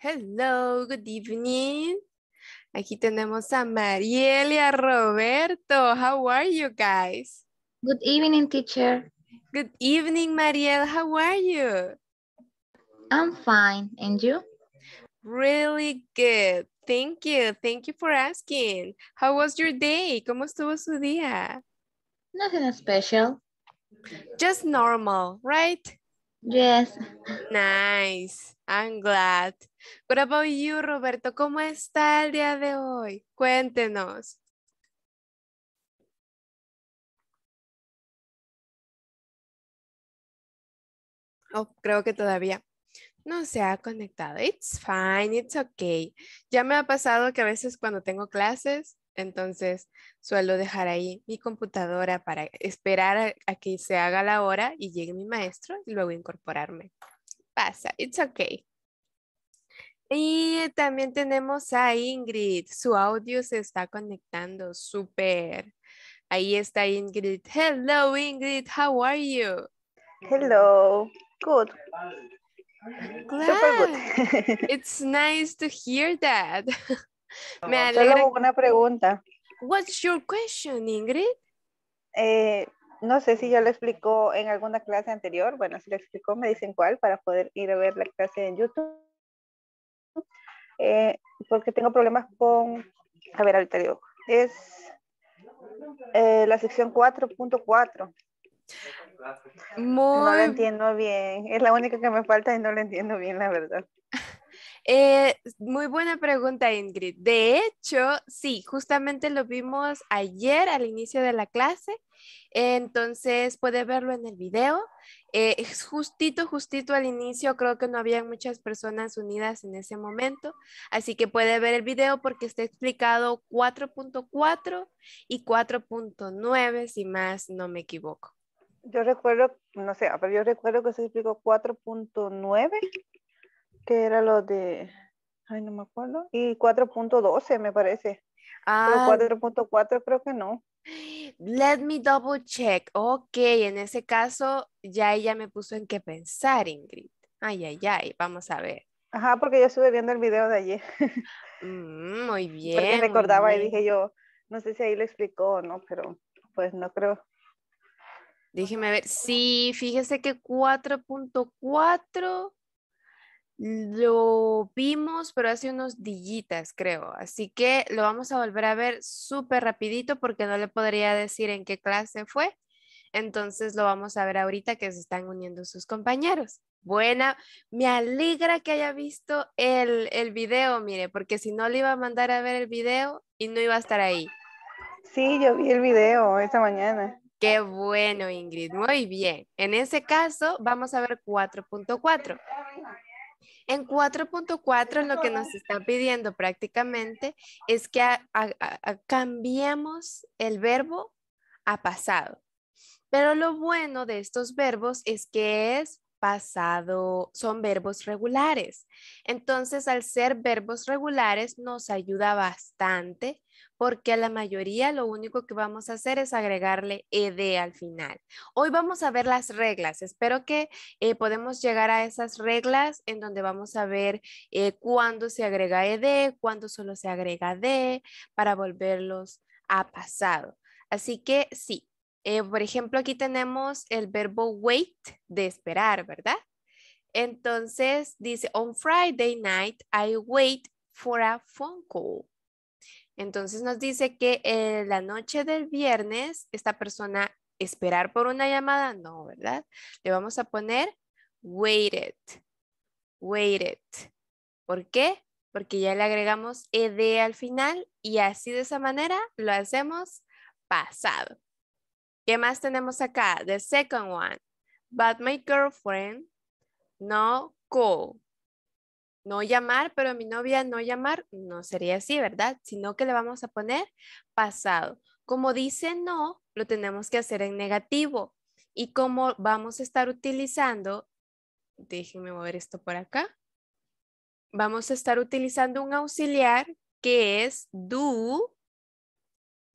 Hello, good evening. Aquí tenemos a Mariel y a Roberto. How are you guys? Good evening, teacher. Good evening, Mariel. How are you? I'm fine. And you? Really good. Thank you. Thank you for asking. How was your day? ¿Cómo estuvo su día? Nothing special. Just normal, right? Yes. Nice. I'm glad. What about you, Roberto? ¿Cómo está el día de hoy? Cuéntenos. Oh, creo que todavía no se ha conectado. It's fine, it's okay. Ya me ha pasado que a veces cuando tengo clases entonces suelo dejar ahí mi computadora para esperar a, que se haga la hora y llegue mi maestro y luego incorporarme. Pasa, it's okay. Y también tenemos a Ingrid. Su audio se está conectando súper. Ahí está Ingrid. Hello Ingrid, how are you? Hello, good. Super good. it's nice to hear that. Me una pregunta. What's your question, Ingrid? Eh, no sé si ya lo explicó en alguna clase anterior. Bueno, si lo explicó, me dicen cuál para poder ir a ver la clase en YouTube. Eh, porque tengo problemas con, a ver, ahorita digo, es eh, la sección 4.4. No lo entiendo bien, es la única que me falta y no lo entiendo bien, la verdad. Eh, muy buena pregunta, Ingrid. De hecho, sí, justamente lo vimos ayer al inicio de la clase. Entonces, puede verlo en el video. Eh, justito, justito al inicio. Creo que no había muchas personas unidas en ese momento. Así que puede ver el video porque está explicado 4.4 y 4.9, si más no me equivoco. Yo recuerdo, no sé, pero yo recuerdo que se explicó 4.9 que era lo de, ay, no me acuerdo, y 4.12 me parece. Ah, 4.4 creo que no. Let me double check. Ok, en ese caso ya ella me puso en qué pensar, Ingrid. Ay, ay, ay, vamos a ver. Ajá, porque yo estuve viendo el video de ayer. Mm, muy bien. Porque recordaba y dije yo, no sé si ahí lo explicó o no, pero pues no creo. Déjeme ver. Sí, fíjese que 4.4 lo vimos, pero hace unos dillitas, creo. Así que lo vamos a volver a ver súper rapidito porque no le podría decir en qué clase fue. Entonces lo vamos a ver ahorita que se están uniendo sus compañeros. Buena, me alegra que haya visto el, el video, mire, porque si no le iba a mandar a ver el video y no iba a estar ahí. Sí, yo vi el video esta mañana. Qué bueno, Ingrid, muy bien. En ese caso, vamos a ver 4.4. En 4.4 lo que nos están pidiendo prácticamente es que cambiemos el verbo a pasado. Pero lo bueno de estos verbos es que es pasado son verbos regulares. Entonces, al ser verbos regulares nos ayuda bastante porque a la mayoría lo único que vamos a hacer es agregarle ed al final. Hoy vamos a ver las reglas. Espero que eh, podemos llegar a esas reglas en donde vamos a ver eh, cuándo se agrega ed, cuándo solo se agrega d para volverlos a pasado. Así que sí, eh, por ejemplo, aquí tenemos el verbo wait de esperar, ¿verdad? Entonces dice, on Friday night I wait for a phone call. Entonces nos dice que eh, la noche del viernes esta persona esperar por una llamada, no, ¿verdad? Le vamos a poner waited, waited. ¿Por qué? Porque ya le agregamos ed al final y así de esa manera lo hacemos pasado. ¿Qué más tenemos acá? The second one. But my girlfriend no call. No llamar, pero mi novia no llamar, no sería así, ¿verdad? Sino que le vamos a poner pasado. Como dice no, lo tenemos que hacer en negativo. Y como vamos a estar utilizando, déjenme mover esto por acá, vamos a estar utilizando un auxiliar que es do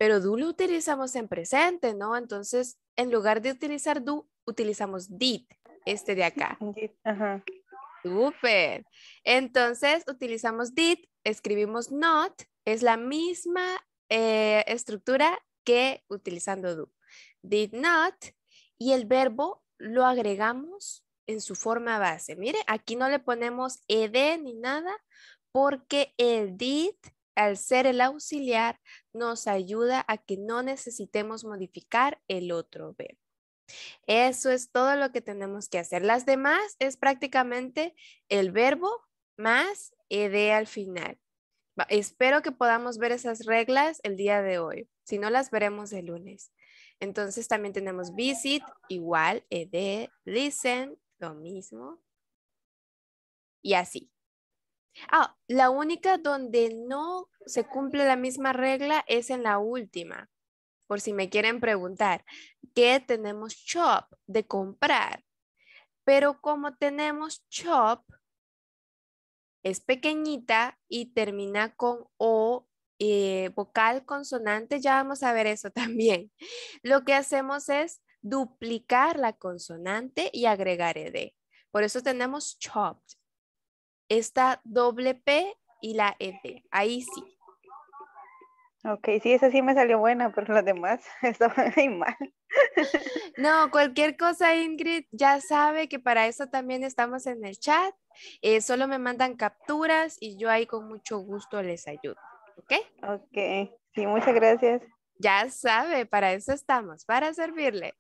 pero do lo utilizamos en presente, ¿no? Entonces, en lugar de utilizar do, utilizamos did, este de acá. Did, ajá. Super. Entonces, utilizamos did, escribimos not, es la misma eh, estructura que utilizando do. Did not, y el verbo lo agregamos en su forma base. Mire, aquí no le ponemos ed ni nada porque el did al ser el auxiliar, nos ayuda a que no necesitemos modificar el otro verbo. Eso es todo lo que tenemos que hacer. Las demás es prácticamente el verbo más ed al final. Espero que podamos ver esas reglas el día de hoy. Si no, las veremos el lunes. Entonces también tenemos visit, igual, ed, listen, lo mismo. Y así. Ah, la única donde no se cumple la misma regla es en la última, por si me quieren preguntar, que tenemos shop de comprar, pero como tenemos shop, es pequeñita y termina con O eh, vocal consonante, ya vamos a ver eso también. Lo que hacemos es duplicar la consonante y agregar ED. Por eso tenemos chopped esta doble P y la ED. Ahí sí. Ok, sí, esa sí me salió buena, pero las demás estaban ahí mal. No, cualquier cosa, Ingrid, ya sabe que para eso también estamos en el chat. Eh, solo me mandan capturas y yo ahí con mucho gusto les ayudo. ¿Ok? Ok, sí, muchas gracias. Ya sabe, para eso estamos, para servirle.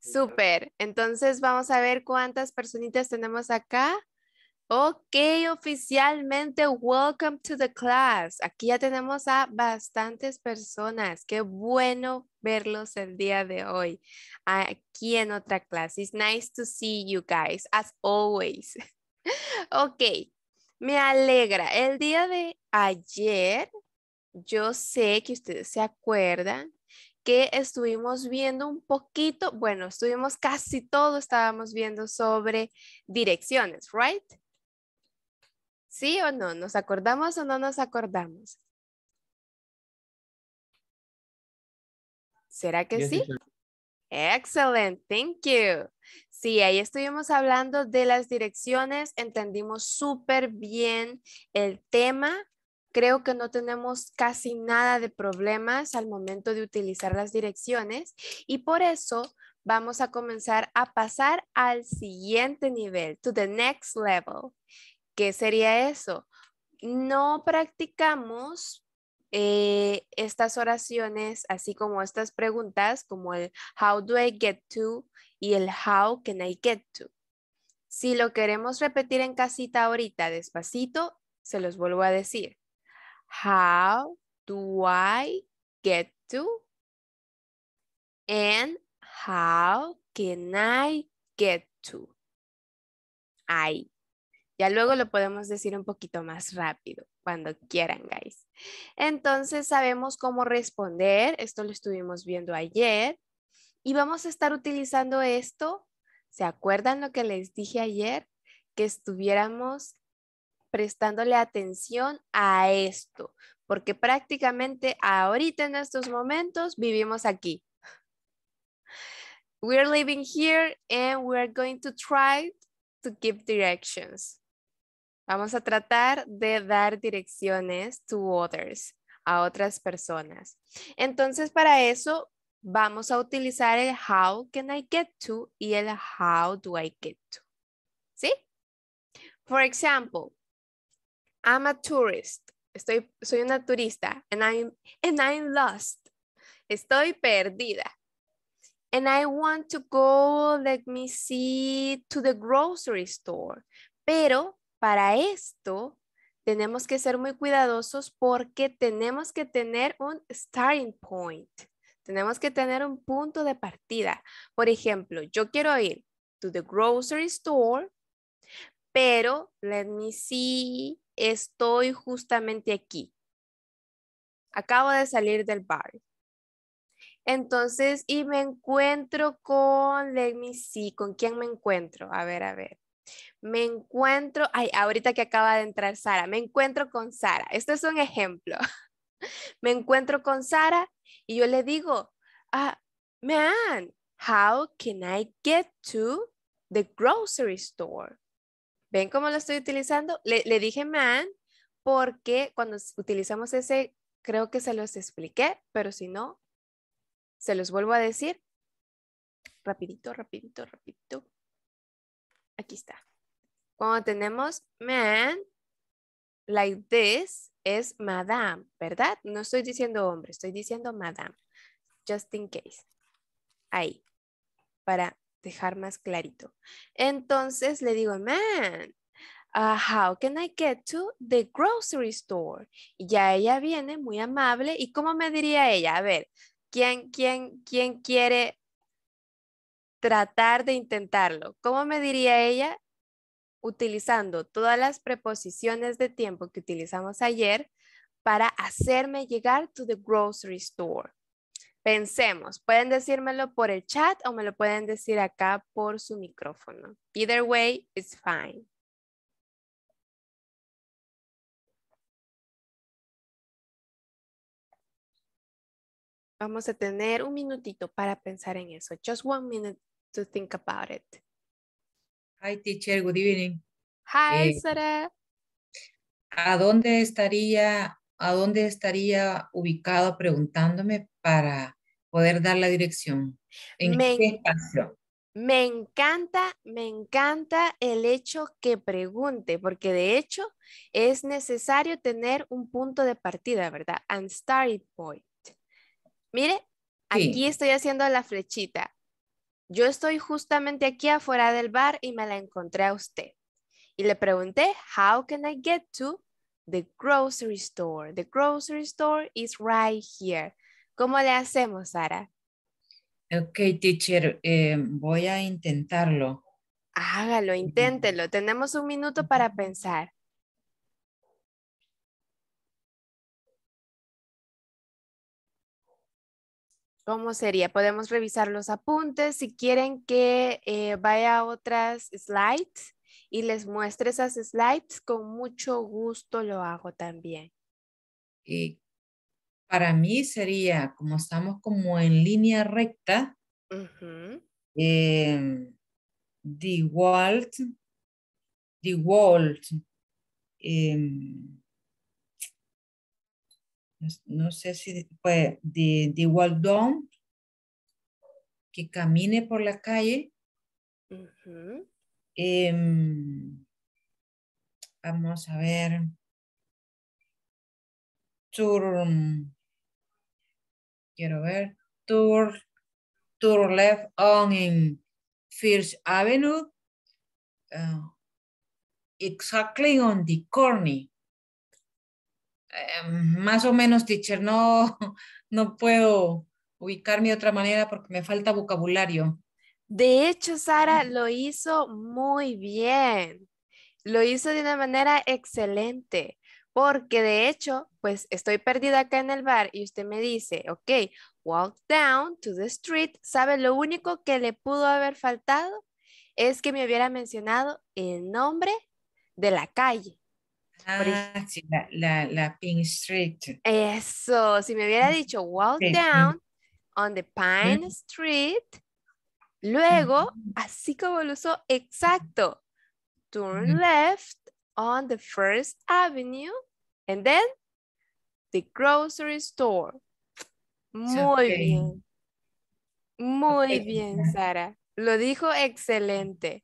Súper. Entonces vamos a ver cuántas personitas tenemos acá. Ok, oficialmente, welcome to the class. Aquí ya tenemos a bastantes personas. Qué bueno verlos el día de hoy aquí en otra clase. It's nice to see you guys, as always. ok, me alegra. El día de ayer, yo sé que ustedes se acuerdan que estuvimos viendo un poquito, bueno, estuvimos casi todo, estábamos viendo sobre direcciones, ¿right? ¿Sí o no? ¿Nos acordamos o no nos acordamos? ¿Será que sí? Excelente, thank you. Sí, ahí estuvimos hablando de las direcciones, entendimos súper bien el tema creo que no tenemos casi nada de problemas al momento de utilizar las direcciones y por eso vamos a comenzar a pasar al siguiente nivel, to the next level. ¿Qué sería eso? No practicamos eh, estas oraciones, así como estas preguntas, como el how do I get to y el how can I get to. Si lo queremos repetir en casita ahorita despacito, se los vuelvo a decir. How do I get to? And how can I get to? Ahí. Ya luego lo podemos decir un poquito más rápido, cuando quieran, guys. Entonces sabemos cómo responder. Esto lo estuvimos viendo ayer. Y vamos a estar utilizando esto. ¿Se acuerdan lo que les dije ayer? Que estuviéramos prestándole atención a esto, porque prácticamente ahorita en estos momentos vivimos aquí. We're living here and we're going to try to give directions. Vamos a tratar de dar direcciones to others, a otras personas. Entonces, para eso vamos a utilizar el how can I get to y el how do I get to. ¿Sí? For example, I'm a tourist. Estoy, soy una turista. And I'm, and I'm lost. Estoy perdida. And I want to go, let me see, to the grocery store. Pero para esto tenemos que ser muy cuidadosos porque tenemos que tener un starting point. Tenemos que tener un punto de partida. Por ejemplo, yo quiero ir to the grocery store, pero let me see, estoy justamente aquí. Acabo de salir del bar. Entonces, y me encuentro con, let me see, ¿con quién me encuentro? A ver, a ver. Me encuentro, ay, ahorita que acaba de entrar Sara, me encuentro con Sara. Esto es un ejemplo. Me encuentro con Sara y yo le digo, ah, man, how can I get to the grocery store? ¿Ven cómo lo estoy utilizando? Le, dije man porque cuando utilizamos ese, creo que se los expliqué, pero si no, se los vuelvo a decir. Rapidito, rapidito, rapidito. Aquí está. Cuando tenemos man, like this, es madame, ¿verdad? No estoy diciendo hombre, estoy diciendo madame. Just in case. Ahí. Para dejar más clarito. Entonces le digo, man, uh, how can I get to the grocery store? Y ya ella viene muy amable. ¿Y cómo me diría ella? A ver, ¿quién, quién, quién quiere tratar de intentarlo? ¿Cómo me diría ella? Utilizando todas las preposiciones de tiempo que utilizamos ayer para hacerme llegar to the grocery store. Pensemos, pueden decírmelo por el chat o me lo pueden decir acá por su micrófono. Either way, it's fine. Vamos a tener un minutito para pensar en eso. Just one minute to think about it. Hi, teacher. Good evening. Hi, eh, Sara. ¿A dónde estaría, a dónde estaría ubicado preguntándome para poder dar la dirección. ¿En me, Me encanta, me encanta el hecho que pregunte, porque de hecho es necesario tener un punto de partida, ¿verdad? And starting point. Mire, aquí estoy haciendo la flechita. Yo estoy justamente aquí afuera del bar y me la encontré a usted. Y le pregunté, how can I get to the grocery store? The grocery store is right here. ¿Cómo le hacemos, Sara? Ok, teacher, eh, voy a intentarlo. Hágalo, inténtelo. Tenemos un minuto para pensar. ¿Cómo sería? Podemos revisar los apuntes. Si quieren que eh, vaya a otras slides y les muestre esas slides, con mucho gusto lo hago también. ¿Y para mí sería, como estamos como en línea recta, eh, the Walt, the Walt, em, no sé si fue the, the que camine por la calle. Em, vamos a ver. Turn, quiero ver, tour, tour left on in First Avenue, eh, exactly on the corner. Eh, más o menos, teacher, no, no puedo ubicarme de otra manera porque me falta vocabulario. De hecho, Sara mm. lo hizo muy bien. Lo hizo de una manera excelente porque de hecho, pues estoy perdida acá en el bar y usted me dice, ok, walk down to the street, ¿sabe lo único que le pudo haber faltado? Es que me hubiera mencionado el nombre de la calle. Ah, la, Pine Street. Eso, si me hubiera dicho walk down on the Pine Street, luego, así como lo usó, exacto, turn left on the First Avenue and then the grocery store. Muy bien. Muy bien, Sara. Lo dijo excelente.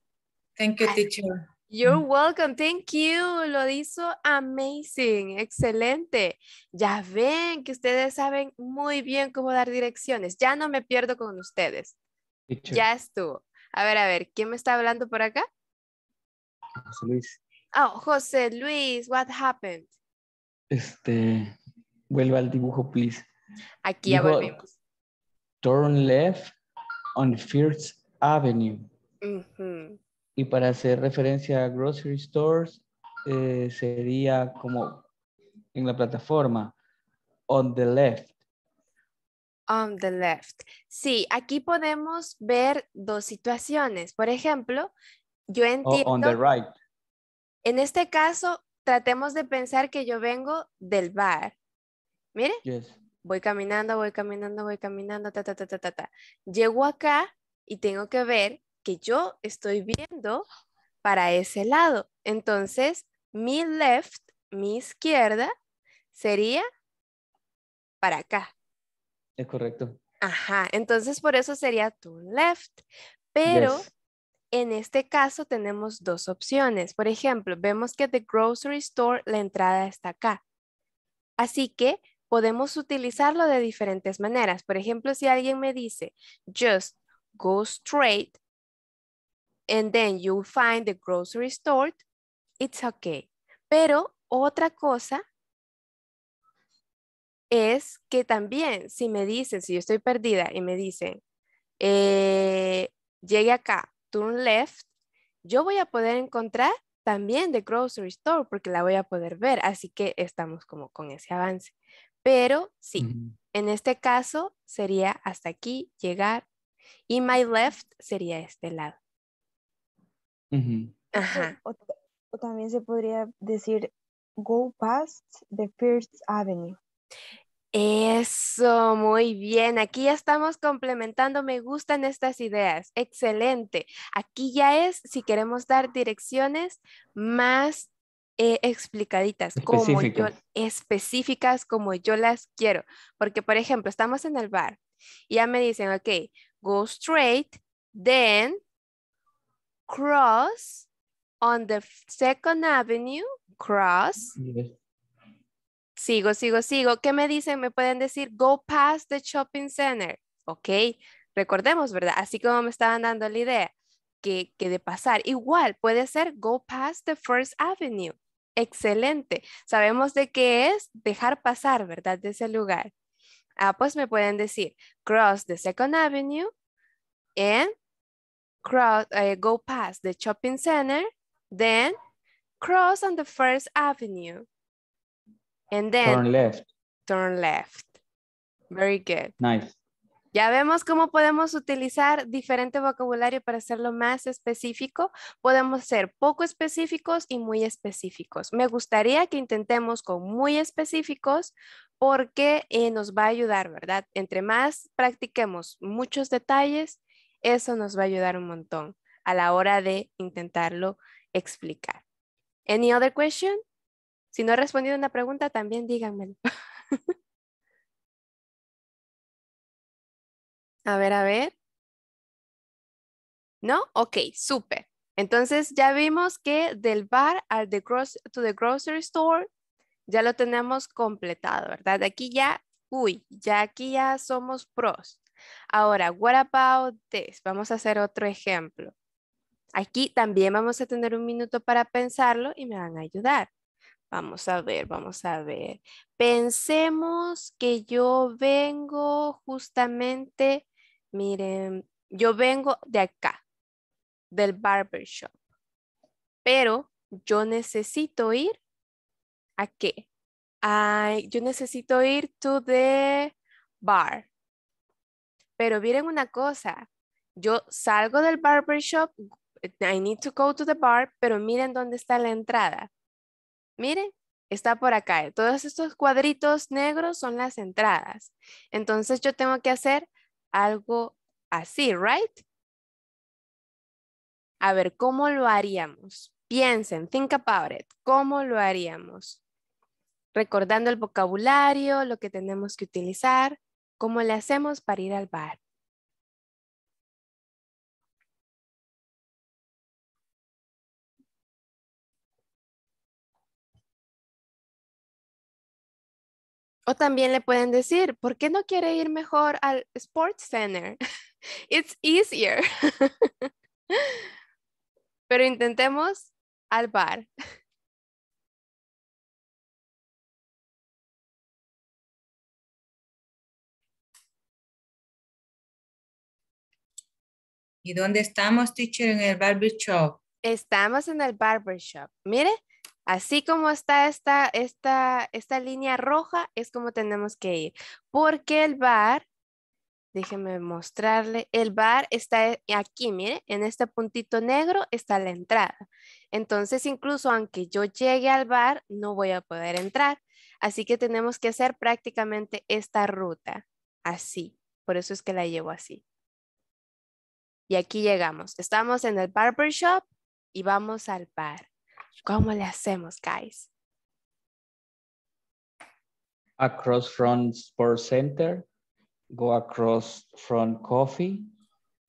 Thank you, teacher. You're mm. welcome. Thank you. Lo hizo amazing. Excelente. Ya ven que ustedes saben muy bien cómo dar direcciones. Ya no me pierdo con ustedes. Ya estuvo. A ver, a ver, ¿quién me está hablando por acá? Luis. Oh, José Luis, what happened? Este, vuelva al dibujo, please. Aquí ya volvimos. Turn left on First Avenue. Y para hacer referencia a grocery stores, eh, sería como en la plataforma, on the left. On the left. Sí, aquí podemos ver dos situaciones. Por ejemplo, yo entiendo... on the right. En este caso, tratemos de pensar que yo vengo del bar. Mire, voy caminando, voy caminando, voy caminando, ta, ta, ta, ta, Llego acá y tengo que ver que yo estoy viendo para ese lado. Entonces, mi left, mi izquierda, sería para acá. Es correcto. Ajá, entonces por eso sería tu left. Pero en este caso tenemos dos opciones. Por ejemplo, vemos que the grocery store, la entrada está acá. Así que podemos utilizarlo de diferentes maneras. Por ejemplo, si alguien me dice, just go straight and then you'll find the grocery store, it's okay. Pero otra cosa es que también si me dicen, si yo estoy perdida y me dicen, eh, llegue acá, turn left, yo voy a poder encontrar también The Grocery Store porque la voy a poder ver. Así que estamos como con ese avance. Pero sí, en este caso sería hasta aquí llegar y my left sería este lado. o también se podría decir go past the First Avenue. Eso, muy bien. Aquí ya estamos complementando. Me gustan estas ideas. Excelente. Aquí ya es si queremos dar direcciones más eh, explicaditas, como yo, específicas como yo las quiero. Porque, por ejemplo, estamos en el bar y ya me dicen, ok, go straight, then cross on the second avenue, cross. Sigo, sigo, sigo. ¿Qué me dicen? Me pueden decir, go past the shopping center. Ok, recordemos, ¿verdad? Así como me estaban dando la idea que, que de pasar. Igual puede ser go past the first avenue. Excelente. Sabemos de qué es dejar pasar, ¿verdad? De ese lugar. Ah, pues me pueden decir cross the second avenue and cross, eh, go past the shopping center, then cross on the first avenue. And then. Turn left. Turn left. Very good. Nice. Ya vemos cómo podemos utilizar diferente vocabulario para hacerlo más específico. Podemos ser poco específicos y muy específicos. Me gustaría que intentemos con muy específicos porque eh, nos va a ayudar, ¿verdad? Entre más practiquemos muchos detalles, eso nos va a ayudar un montón a la hora de intentarlo explicar. Any other question? Si no he respondido una pregunta, también díganmelo. a ver, a ver. ¿No? Ok, súper. Entonces ya vimos que del bar al the to the grocery store ya lo tenemos completado, ¿verdad? aquí ya, uy, ya aquí ya somos pros. Ahora, what about this? Vamos a hacer otro ejemplo. Aquí también vamos a tener un minuto para pensarlo y me van a ayudar. Vamos a ver, vamos a ver. Pensemos que yo vengo justamente, miren, yo vengo de acá, del barbershop. Pero yo necesito ir a qué? Ay, yo necesito ir to the bar. Pero miren una cosa, yo salgo del barbershop, I need to go to the bar, pero miren dónde está la entrada. Mire, está por acá. Todos estos cuadritos negros son las entradas. Entonces yo tengo que hacer algo así, right? A ver, ¿cómo lo haríamos? Piensen, think about it. ¿Cómo lo haríamos? Recordando el vocabulario, lo que tenemos que utilizar. ¿Cómo le hacemos para ir al bar? O también le pueden decir, ¿por qué no quiere ir mejor al Sports Center? It's easier. Pero intentemos al bar. ¿Y dónde estamos, teacher? En el barbershop? Estamos en el barbershop. Mire, Así como está esta, esta, esta línea roja, es como tenemos que ir. Porque el bar, déjenme mostrarle, el bar está e, aquí, mire, en este puntito negro está la entrada. Entonces, incluso aunque yo llegue al bar, no voy a poder entrar. Así que tenemos que hacer prácticamente esta ruta, así. Por eso es que la llevo así. Y aquí llegamos. Estamos en el barbershop y vamos al bar. ¿Cómo le hacemos, guys? Across from sport center, go across front coffee,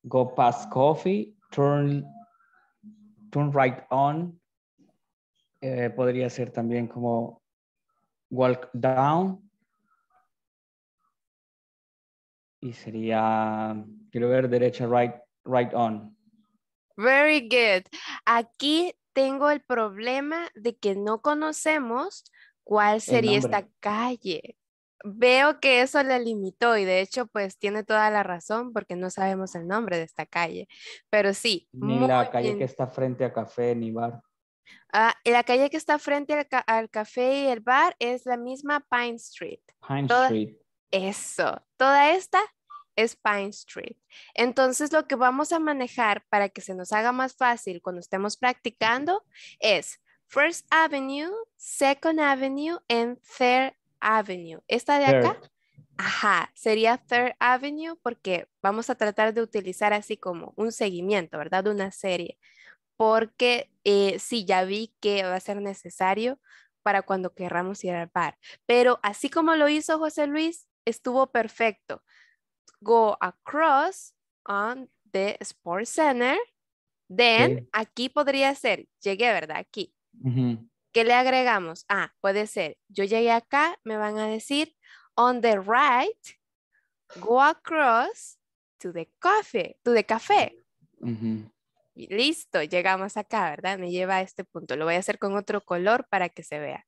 go past coffee, turn, turn right on. Eh, podría ser también como walk down. Y sería, quiero ver, derecha, right, right on. Very good. Aquí tengo el problema de que no conocemos cuál sería esta calle. Veo que eso le limitó y de hecho pues tiene toda la razón porque no sabemos el nombre de esta calle. Pero sí. Ni la calle que está frente a café ni bar. Ah, la calle que está frente al, café y el bar es la misma Pine Street. Pine Street. Eso. Toda esta es Pine Street. Entonces, lo que vamos a manejar para que se nos haga más fácil cuando estemos practicando es First Avenue, Second Avenue Y Third Avenue. Esta de acá, ajá, sería Third Avenue porque vamos a tratar de utilizar así como un seguimiento, ¿verdad? Una serie. Porque eh, sí, ya vi que va a ser necesario para cuando querramos ir al bar. Pero así como lo hizo José Luis, estuvo perfecto go across on the sports center. Then, aquí podría ser, llegué, ¿verdad? Aquí. ¿Qué le agregamos? Ah, puede ser, yo llegué acá, me van a decir, on the right, go across to the coffee, to the café. listo, llegamos acá, ¿verdad? Me lleva a este punto. Lo voy a hacer con otro color para que se vea.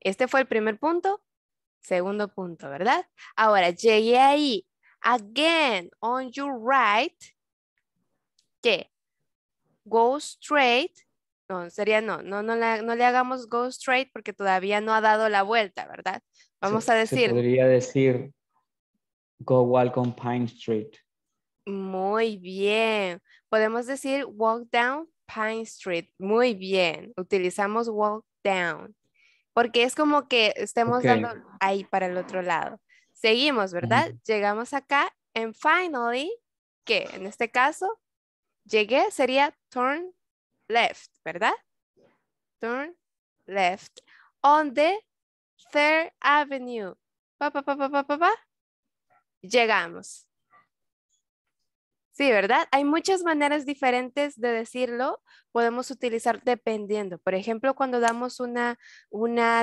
Este fue el primer punto, segundo punto, ¿verdad? Ahora, llegué ahí, Again, on your right, que Go straight. No, sería no, no, no, no le hagamos go straight porque todavía no ha dado la vuelta, ¿verdad? Vamos a decir. podría decir go walk on Pine Street. Muy bien. Podemos decir walk down Pine Street. Muy bien. Utilizamos walk down. Porque es como que estemos dando ahí para el otro lado. Seguimos, ¿verdad? Llegamos acá en finally, que en este caso, llegué sería turn left, ¿verdad? Turn left on the Third Avenue. Pa, pa, pa, llegamos. Sí, ¿verdad? Hay muchas maneras diferentes de decirlo. Podemos utilizar dependiendo. Por ejemplo, cuando damos una,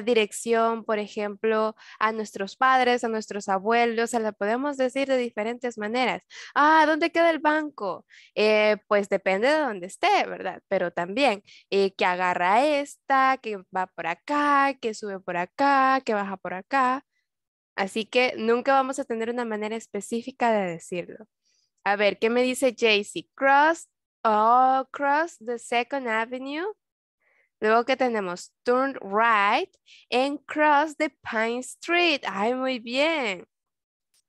dirección, por ejemplo, a nuestros padres, a nuestros abuelos, se la podemos decir de diferentes maneras. Ah, ¿dónde queda el banco? Eh, pues depende de dónde esté, ¿verdad? Pero también eh, que agarra esta, que va por acá, que sube por acá, que baja por acá. Así que nunca vamos a tener una manera específica de decirlo. A ver, ¿qué me dice Jaycee? Cross, oh, cross the second avenue. Luego que tenemos turn right and cross the Pine Street. Ay, muy bien.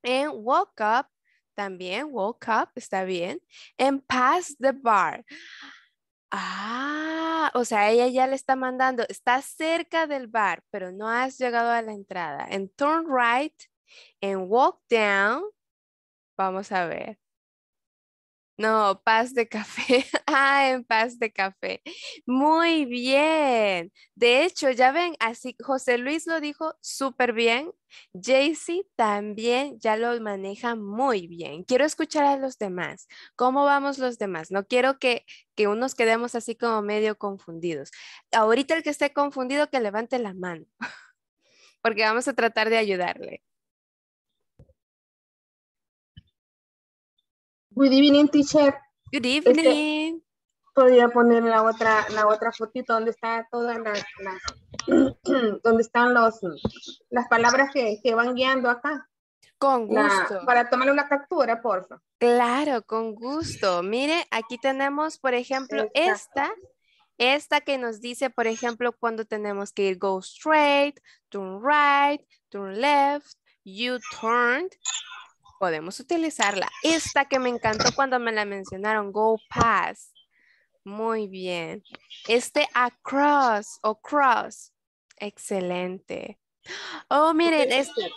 And walk up, también walk up, está bien. And pass the bar. Ah, o sea, ella ya le está mandando, está cerca del bar, pero no has llegado a la entrada. And turn right and walk down. Vamos a ver. No, paz de café. Ah, en paz de café. Muy bien. De hecho, ya ven, así José Luis lo dijo súper bien. Jaycee también ya lo maneja muy bien. Quiero escuchar a los demás. ¿Cómo vamos los demás? No quiero que, que unos quedemos así como medio confundidos. Ahorita el que esté confundido, que levante la mano, porque vamos a tratar de ayudarle. Good evening, teacher. Good este, evening. podría poner la otra, la otra fotito donde está todas las, donde están los, las palabras que, van guiando acá. Con gusto. para tomarle una captura, por favor. Claro, con gusto. Mire, aquí tenemos, por ejemplo, esta. Esta que nos dice, por ejemplo, cuando tenemos que ir go straight, turn right, turn left, you turned, podemos utilizarla. Esta que me encantó cuando me la mencionaron, go past. Muy bien. Este across o cross. Excelente. Oh, miren, este.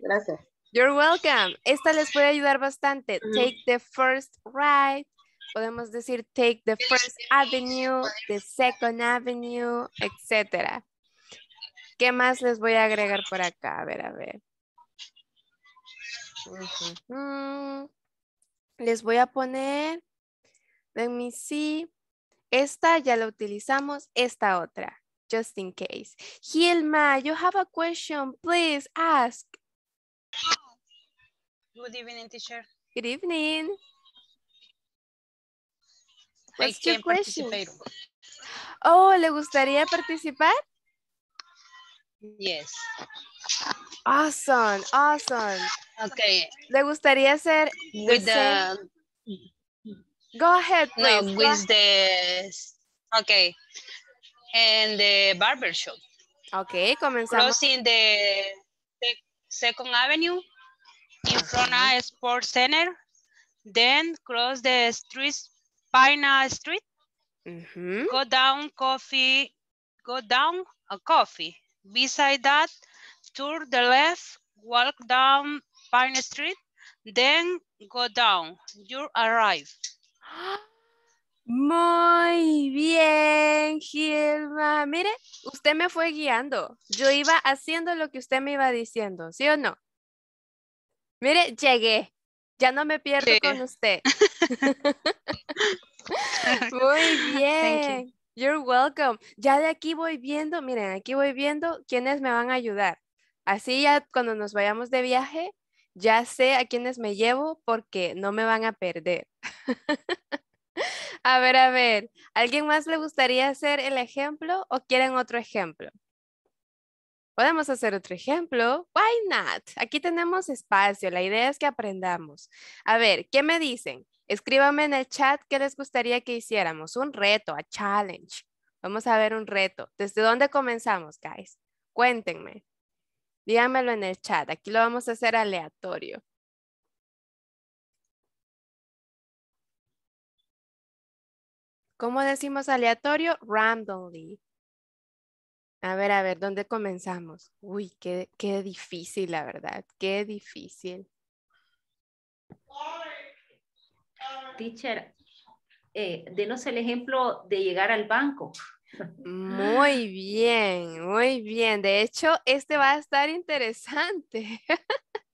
Gracias. You're welcome. Esta les puede ayudar bastante. Take the first right. Podemos decir take the first avenue, the second avenue, etc. ¿Qué más les voy a agregar por acá? A ver, a ver. Mm, les voy a poner, let me see. Esta ya la utilizamos, esta otra, just in case. Gilma, you have a question, please ask. Good evening, teacher. Good evening. What's your question? Oh, ¿le gustaría participar? Yes. Awesome, awesome. Okay. ¿Le gustaría hacer with the, Go ahead, No, with the Okay. And the barber shop. Okay, comenzamos. Crossing the, Second Avenue in front of Sports Center, then cross the street Pina Street. Mm-hmm. Go down coffee, go down a coffee. Beside that, turn the left, walk down Pine Street, then go down. You arrive. Muy bien, Gilma. Mire, usted me fue guiando. Yo iba haciendo lo que usted me iba diciendo, ¿sí o no? Mire, llegué. Ya no me pierdo con usted. Muy bien. You're welcome. Ya de aquí voy viendo, miren, aquí voy viendo quiénes me van a ayudar. Así ya cuando nos vayamos de viaje, ya sé a quiénes me llevo porque no me van a perder. a ver, a ver, ¿alguien más le gustaría hacer el ejemplo o quieren otro ejemplo? Podemos hacer otro ejemplo. Why not? Aquí tenemos espacio. La idea es que aprendamos. A ver, ¿qué me dicen? Escríbame en el chat qué les gustaría que hiciéramos. Un reto, a challenge. Vamos a ver un reto. ¿Desde dónde comenzamos, guys? Cuéntenme. Díganmelo en el chat. Aquí lo vamos a hacer aleatorio. ¿Cómo decimos aleatorio? Randomly. A ver, a ver, ¿dónde comenzamos? Uy, qué, qué difícil, la verdad. Qué difícil. Teacher, eh, denos el ejemplo de llegar al banco. Muy bien, muy bien. De hecho, este va a estar interesante.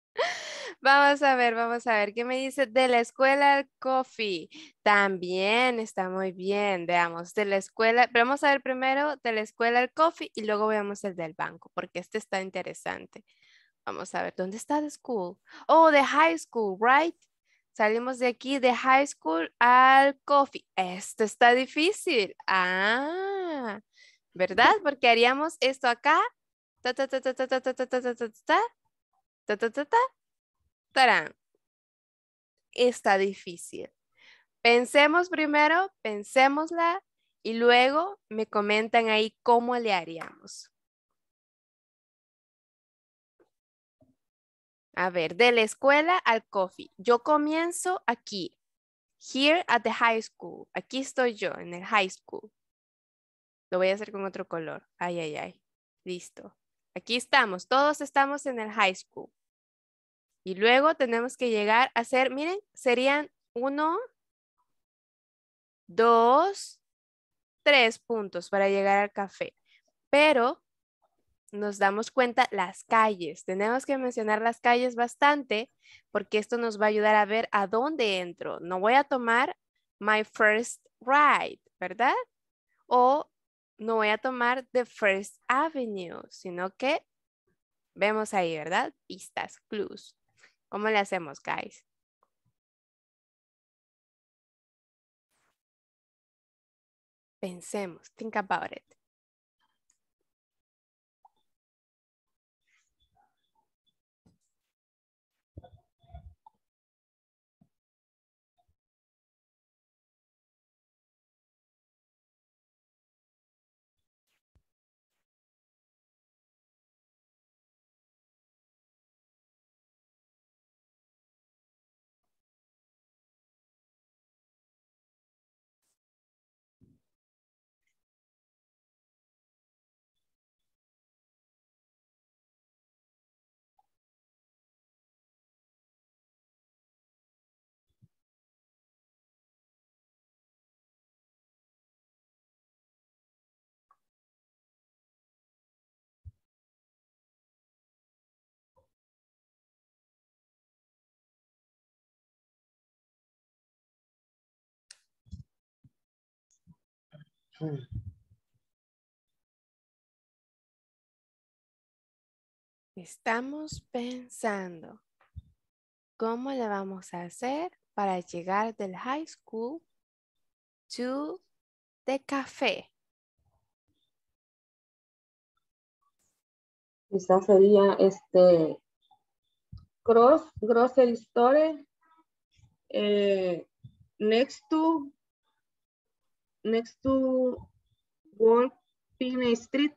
Vamos a ver, vamos a ver qué me dice de la escuela al coffee. También está muy bien. Veamos, de la escuela, pero vamos a ver primero de la escuela al coffee y luego veamos el del banco, porque este está interesante. Vamos a ver, ¿dónde está the school? Oh, the high school, right? Salimos de aquí de high school al coffee. Esto está difícil. Ah. ¿verdad? Porque haríamos esto acá. Está difícil. Pensemos primero, pensemosla y luego me comentan ahí cómo le haríamos. A ver, de la escuela al coffee. Yo comienzo aquí. Here at the high school. Aquí estoy yo en el high school. Lo voy a hacer con otro color. Ay, ay, ay. Listo. Aquí estamos. Todos estamos en el high school. Y luego tenemos que llegar a hacer, miren, serían uno, dos, tres puntos para llegar al café. Pero nos damos cuenta las calles. Tenemos que mencionar las calles bastante porque esto nos va a ayudar a ver a dónde entro. No voy a tomar my first ride, ¿verdad? O no voy a tomar The First Avenue, sino que vemos ahí, ¿verdad? Pistas, clues. ¿Cómo le hacemos, guys? Pensemos, think about it. Estamos pensando cómo le vamos a hacer para llegar del high school to the café. Quizás sería este cross grocery store eh, next to next to Walk Pine Street.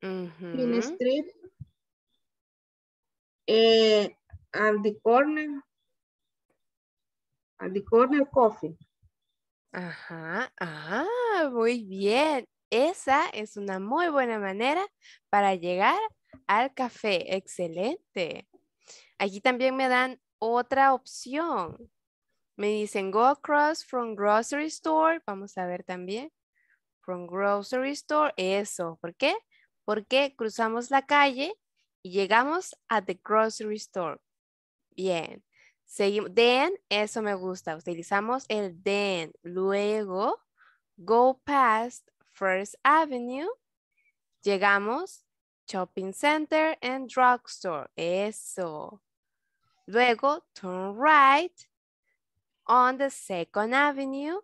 pina Street. Eh, at the corner. At the corner coffee. Ajá, ah, muy bien. Esa es una muy buena manera para llegar al café. Excelente. Aquí también me dan otra opción. Me dicen go across from grocery store. Vamos a ver también. From grocery store. Eso. ¿Por qué? Porque cruzamos la calle y llegamos a the grocery store. Bien. Seguimos. Then, eso me gusta. Utilizamos el then. Luego, go past First Avenue. Llegamos shopping center and drugstore. Eso. Luego, turn right on the second avenue.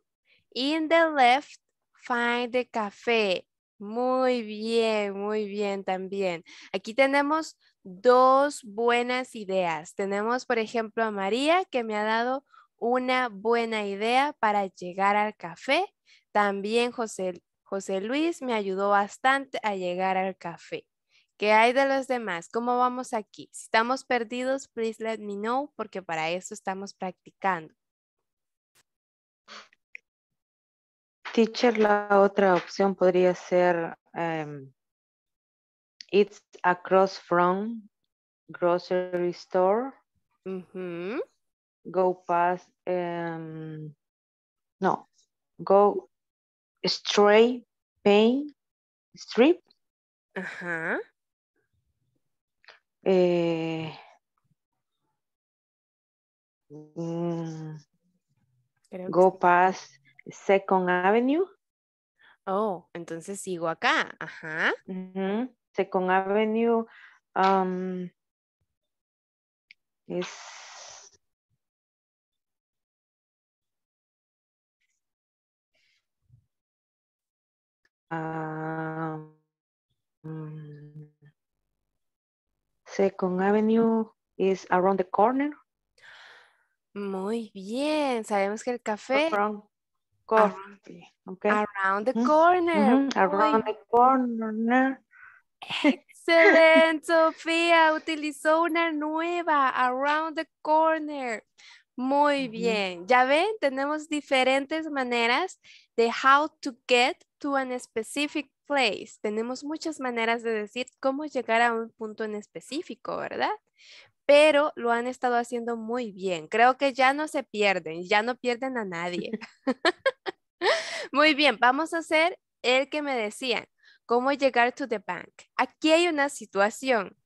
In the left, find the café. Muy bien, muy bien también. Aquí tenemos dos buenas ideas. Tenemos, por ejemplo, a María que me ha dado una buena idea para llegar al café. También José, José Luis me ayudó bastante a llegar al café. ¿Qué hay de los demás? ¿Cómo vamos aquí? Si estamos perdidos, please let me know porque para eso estamos practicando. Teacher, la otra opción podría ser em, It's across from grocery store. Go past, em, no, go straight pain strip. Ajá. Eh, mm, go past Second Avenue. Oh, entonces sigo acá. Ajá. Second Avenue um, es ah, mm. Second Avenue is around the corner. Muy bien, sabemos que el café Around the corner. Around the corner. Excelente, Sofía. Utilizó una nueva. Around the corner. Muy bien. Ya ven, tenemos diferentes maneras de how to get to an specific place. Tenemos muchas maneras de decir cómo llegar a un punto en específico, ¿verdad? pero lo han estado haciendo muy bien. Creo que ya no se pierden, ya no pierden a nadie. muy bien, vamos a hacer el que me decían, cómo llegar to the bank. Aquí hay una situación.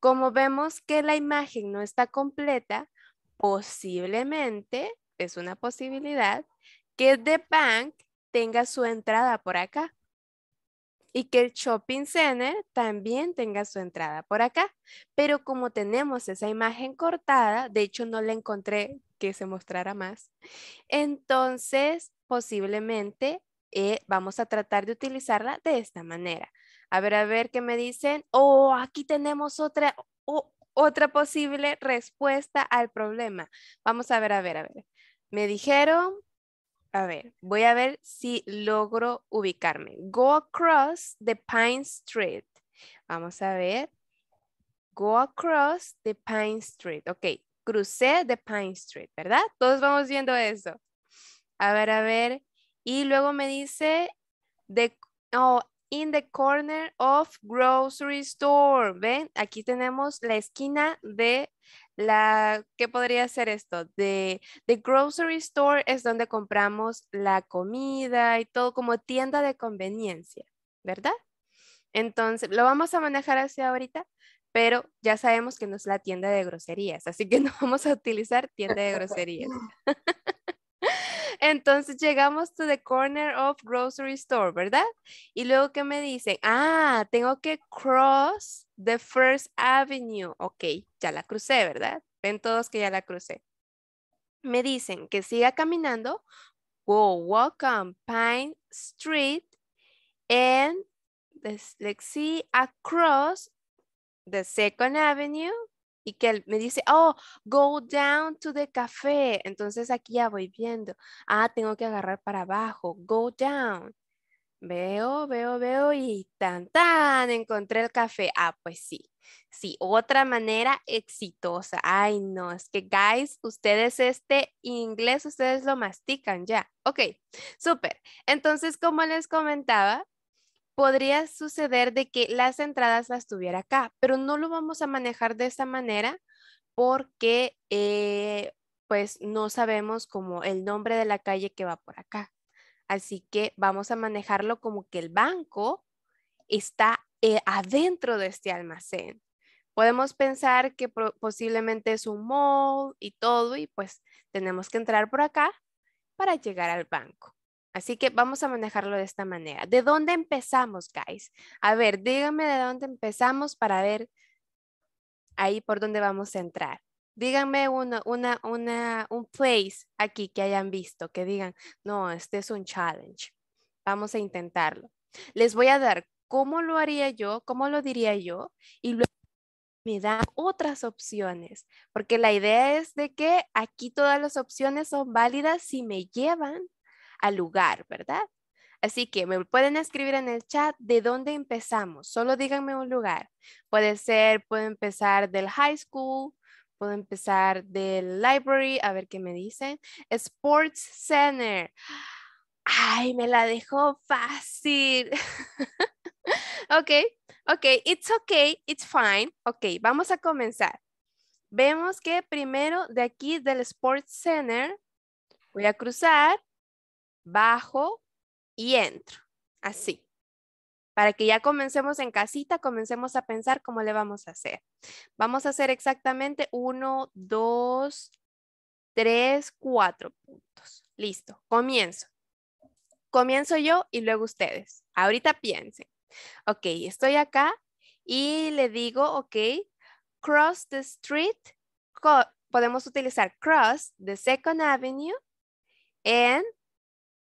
Como vemos que la imagen no está completa, posiblemente, es una posibilidad, que the bank tenga su entrada por acá y que el shopping center también tenga su entrada por acá. Pero como tenemos esa imagen cortada, de hecho no la encontré que se mostrara más, entonces posiblemente eh, vamos a tratar de utilizarla de esta manera. A ver, a ver qué me dicen. Oh, aquí tenemos otra, otra posible respuesta al problema. Vamos a ver, a ver, a ver. Me dijeron a ver, voy a ver si logro ubicarme. Go across the Pine Street. Vamos a ver. Go across the Pine Street. Ok, crucé the Pine Street, ¿verdad? Todos vamos viendo eso. A ver, a ver. Y luego me dice, oh, in the corner of grocery store. ¿Ven? Aquí tenemos la esquina de la, ¿qué podría ser esto? De, the grocery store es donde compramos la comida y todo como tienda de conveniencia, ¿verdad? Entonces, lo vamos a manejar así ahorita, pero ya sabemos que no es la tienda de groserías, así que no vamos a utilizar tienda de groserías. Entonces llegamos to the corner of grocery store, ¿verdad? Y luego que me dicen, ah, tengo que cross the first avenue. Ok, ya la crucé, ¿verdad? Ven todos que ya la crucé. Me dicen que siga caminando. Go walk on Pine Street and let's see across the second avenue y que él me dice, oh, go down to the café. Entonces aquí ya voy viendo, ah, tengo que agarrar para abajo, go down. Veo, veo, veo y tan, tan, encontré el café. Ah, pues sí, sí, otra manera exitosa. Ay, no, es que guys, ustedes este inglés, ustedes lo mastican ya. Ok, súper. Entonces, como les comentaba, podría suceder de que las entradas las tuviera acá, pero no lo vamos a manejar de esta manera porque eh, pues no sabemos como el nombre de la calle que va por acá. Así que vamos a manejarlo como que el banco está eh, adentro de este almacén. Podemos pensar que posiblemente es un mall y todo y pues tenemos que entrar por acá para llegar al banco. Así que vamos a manejarlo de esta manera. ¿De dónde empezamos, guys? A ver, díganme de dónde empezamos para ver ahí por dónde vamos a entrar. Díganme un place aquí que hayan visto, que digan, no, este es un challenge. Vamos a intentarlo. Les voy a dar cómo lo haría yo, cómo lo diría yo, y luego me dan otras opciones, porque la idea es de que aquí todas las opciones son válidas si me llevan al lugar, ¿verdad? Así que me pueden escribir en el chat de dónde empezamos. Solo díganme un lugar. Puede ser, puedo empezar del high school, puedo empezar del library, a ver qué me dicen. Sports Center. Ay, me la dejó fácil. ok, ok, it's ok, it's fine. Ok, vamos a comenzar. Vemos que primero de aquí del Sports Center voy a cruzar bajo y entro. Así. Para que ya comencemos en casita, comencemos a pensar cómo le vamos a hacer. Vamos a hacer exactamente uno, dos, tres, cuatro puntos. Listo, comienzo. Comienzo yo y luego ustedes. Ahorita piensen. Ok, estoy acá y le digo, ok, cross the street. podemos utilizar cross the second avenue and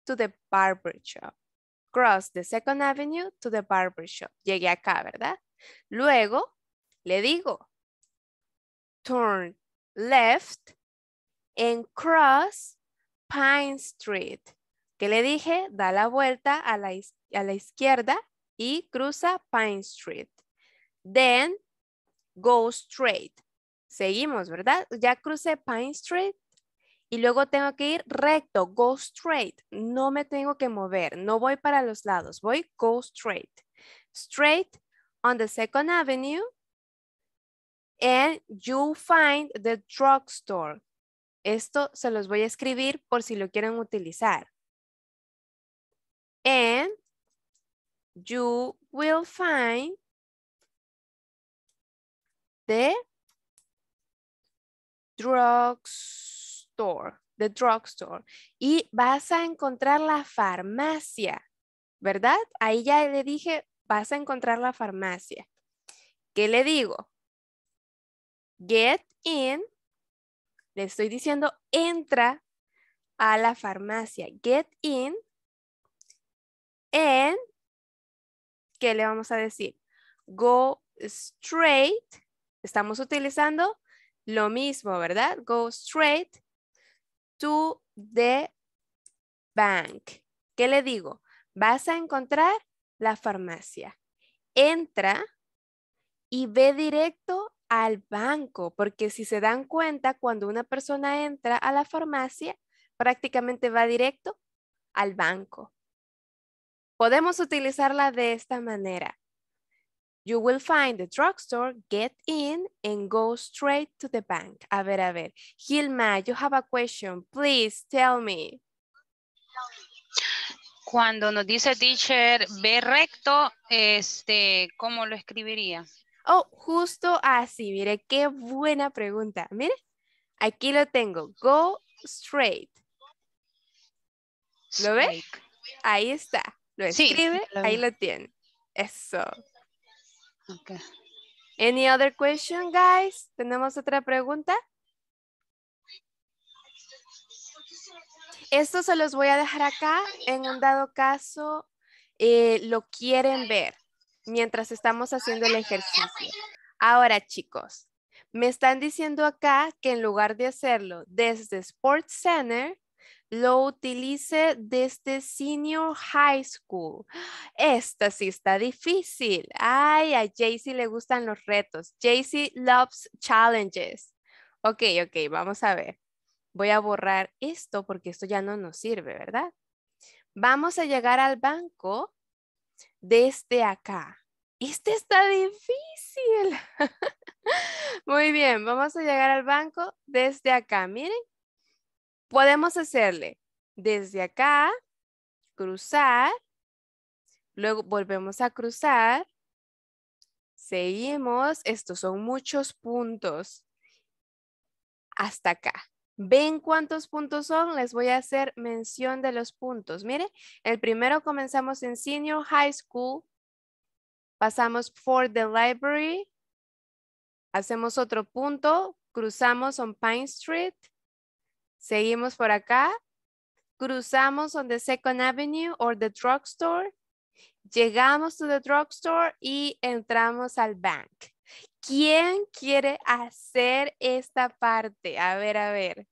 to the barber shop. Cross the second avenue to the barber shop. Llegué acá, ¿verdad? Luego le digo, turn left and cross Pine Street. ¿Qué le dije? Da la vuelta a la, a la izquierda y cruza Pine Street. Then go straight. Seguimos, ¿verdad? Ya crucé Pine Street, y luego tengo que ir recto, go straight. No me tengo que mover, no voy para los lados, voy go straight. Straight on the second avenue and you find the drugstore. Esto se los voy a escribir por si lo quieren utilizar. And you will find the drugs store, the drugstore, y vas a encontrar la farmacia, ¿verdad? Ahí ya le dije, vas a encontrar la farmacia. ¿Qué le digo? Get in, le estoy diciendo, entra a la farmacia. Get in, and, ¿qué le vamos a decir? Go straight, estamos utilizando lo mismo, ¿verdad? Go straight to the bank. ¿Qué le digo? Vas a encontrar la farmacia. Entra y ve directo al banco, porque si se dan cuenta, cuando una persona entra a la farmacia, prácticamente va directo al banco. Podemos utilizarla de esta manera. You will find the drugstore, get in, and go straight to the bank. A ver, a ver. Gilma, you have a question. Please tell me. Cuando nos dice teacher, ve recto, este, ¿cómo lo escribiría? Oh, justo así. Mire, qué buena pregunta. Mire, aquí lo tengo. Go straight. ¿Lo ve? Ahí está. Lo escribe, ahí lo tiene. Eso. Okay. Any other question, guys? ¿Tenemos otra pregunta? Esto se los voy a dejar acá en un dado caso eh, lo quieren ver mientras estamos haciendo el ejercicio. Ahora, chicos, me están diciendo acá que en lugar de hacerlo desde Sports Center, lo utilice desde senior high school. Esta sí está difícil. Ay, a Jaycee le gustan los retos. Jaycee loves challenges. Ok, ok, vamos a ver. Voy a borrar esto porque esto ya no nos sirve, ¿verdad? Vamos a llegar al banco desde acá. Este está difícil. Muy bien, vamos a llegar al banco desde acá. Miren, podemos hacerle desde acá, cruzar, luego volvemos a cruzar, seguimos, estos son muchos puntos, hasta acá. ¿Ven cuántos puntos son? Les voy a hacer mención de los puntos. Miren, el primero comenzamos en Senior High School, pasamos por the library, hacemos otro punto, cruzamos on Pine Street, Seguimos por acá. Cruzamos on the Second Avenue or the drugstore. Llegamos to the drugstore y entramos al bank. ¿Quién quiere hacer esta parte? A ver, a ver.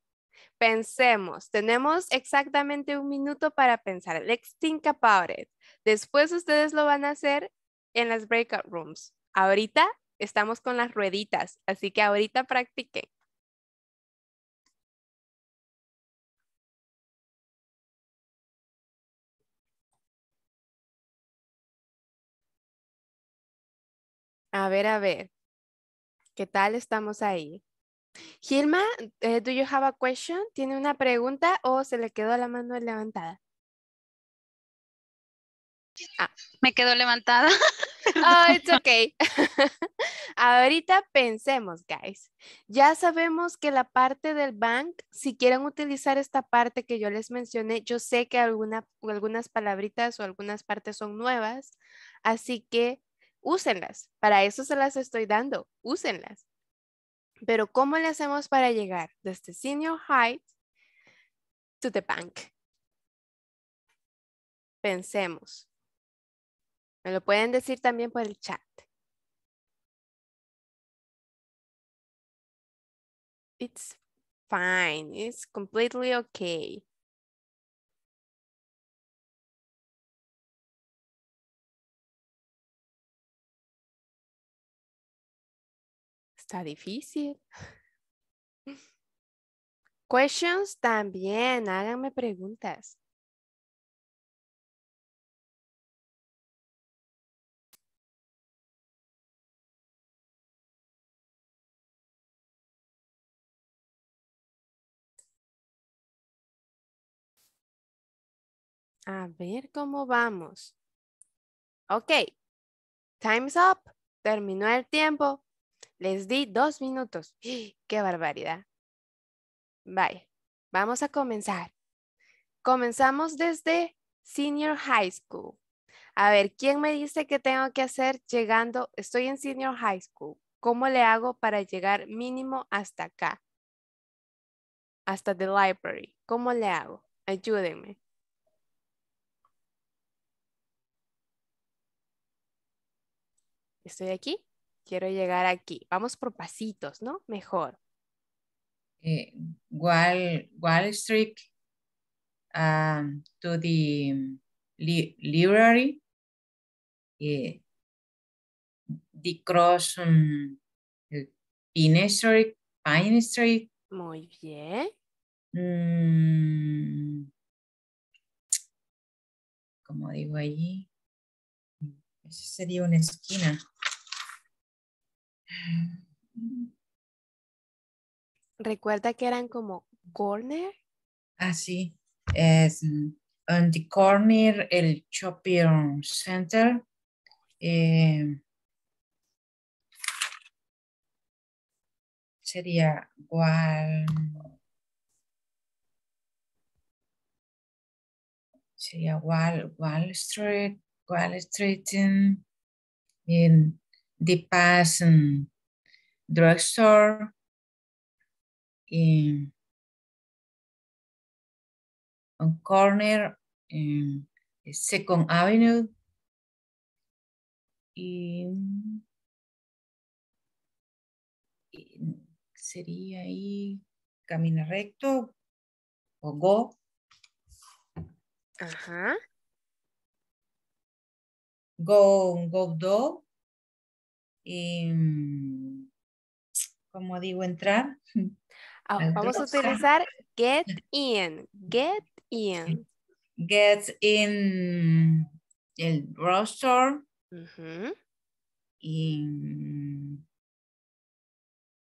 Pensemos. Tenemos exactamente un minuto para pensar. Let's think about it. Después ustedes lo van a hacer en las breakout rooms. Ahorita estamos con las rueditas, así que ahorita practiquen. A ver, a ver. ¿Qué tal estamos ahí? Gilma, eh, do you have a question? ¿Tiene una pregunta o se le quedó la mano levantada? Ah. Me quedó levantada. Oh, it's okay. Ahorita pensemos, guys. Ya sabemos que la parte del bank, si quieren utilizar esta parte que yo les mencioné, yo sé que algunas palabritas o algunas partes son nuevas, así que úsenlas. Para eso se las estoy dando, úsenlas. Pero ¿cómo le hacemos para llegar desde este senior Height to the bank? Pensemos. Me lo pueden decir también por el chat. It's fine. It's completely okay. Está difícil. Questions también, háganme preguntas. A ver cómo vamos. Ok. Time's up. Terminó el tiempo. Les di dos minutos. ¡Qué barbaridad! Bye. vamos a comenzar. Comenzamos desde Senior High School. A ver, ¿quién me dice qué tengo que hacer llegando? Estoy en Senior High School. ¿Cómo le hago para llegar mínimo hasta acá? Hasta the library. ¿Cómo le hago? Ayúdenme. ¿Estoy aquí? quiero llegar aquí. Vamos por pasitos, ¿no? Mejor. Eh, Wall, Street um, to the library, eh, the cross um, Pine Street, Pine Street. Muy bien. Mm. como digo allí, esa sería una esquina. Recuerda que eran como corner. Así ah, Es en the corner, el shopping center. Eh, sería Wall Sería Wall, Wall Street, Wall Street. en The Pass mm, Drugstore. en Corner, en eh, Second Avenue. Y sería ahí camina recto o go. Go, go, do. ¿Cómo mm, como digo, entrar. Ah, vamos a utilizar get in, get in. Get in el roster. Y, mm,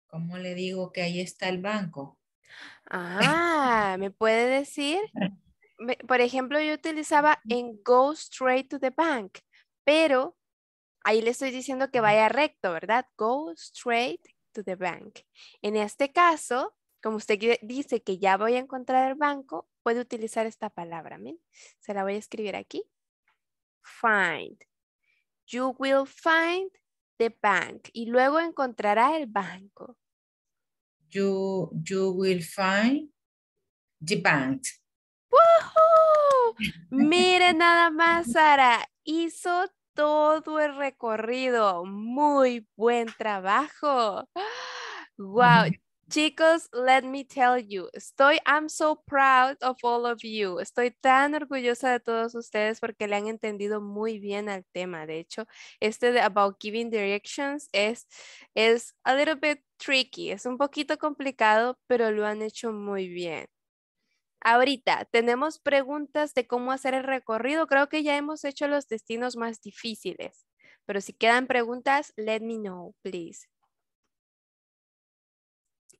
¿cómo le digo que ahí está el banco? Ah, ¿me puede decir? Por ejemplo, yo utilizaba en go straight to the bank, pero Ahí le estoy diciendo que vaya recto, ¿verdad? Go straight to the bank. En este caso, como usted dice que ya voy a encontrar el banco, puede utilizar esta palabra. ¿ven? Se la voy a escribir aquí. Find. You will find the bank. Y luego encontrará el banco. You, you will find the bank. ¡Woohoo! Mire nada más, Sara. Hizo todo el recorrido. Muy buen trabajo. Wow. Chicos, let me tell you, estoy, I'm so proud of all of you. Estoy tan orgullosa de todos ustedes porque le han entendido muy bien al tema. De hecho, este de About Giving Directions es, es a little bit tricky, es un poquito complicado, pero lo han hecho muy bien. Ahorita tenemos preguntas de cómo hacer el recorrido. Creo que ya hemos hecho los destinos más difíciles, pero si quedan preguntas, let me know, please.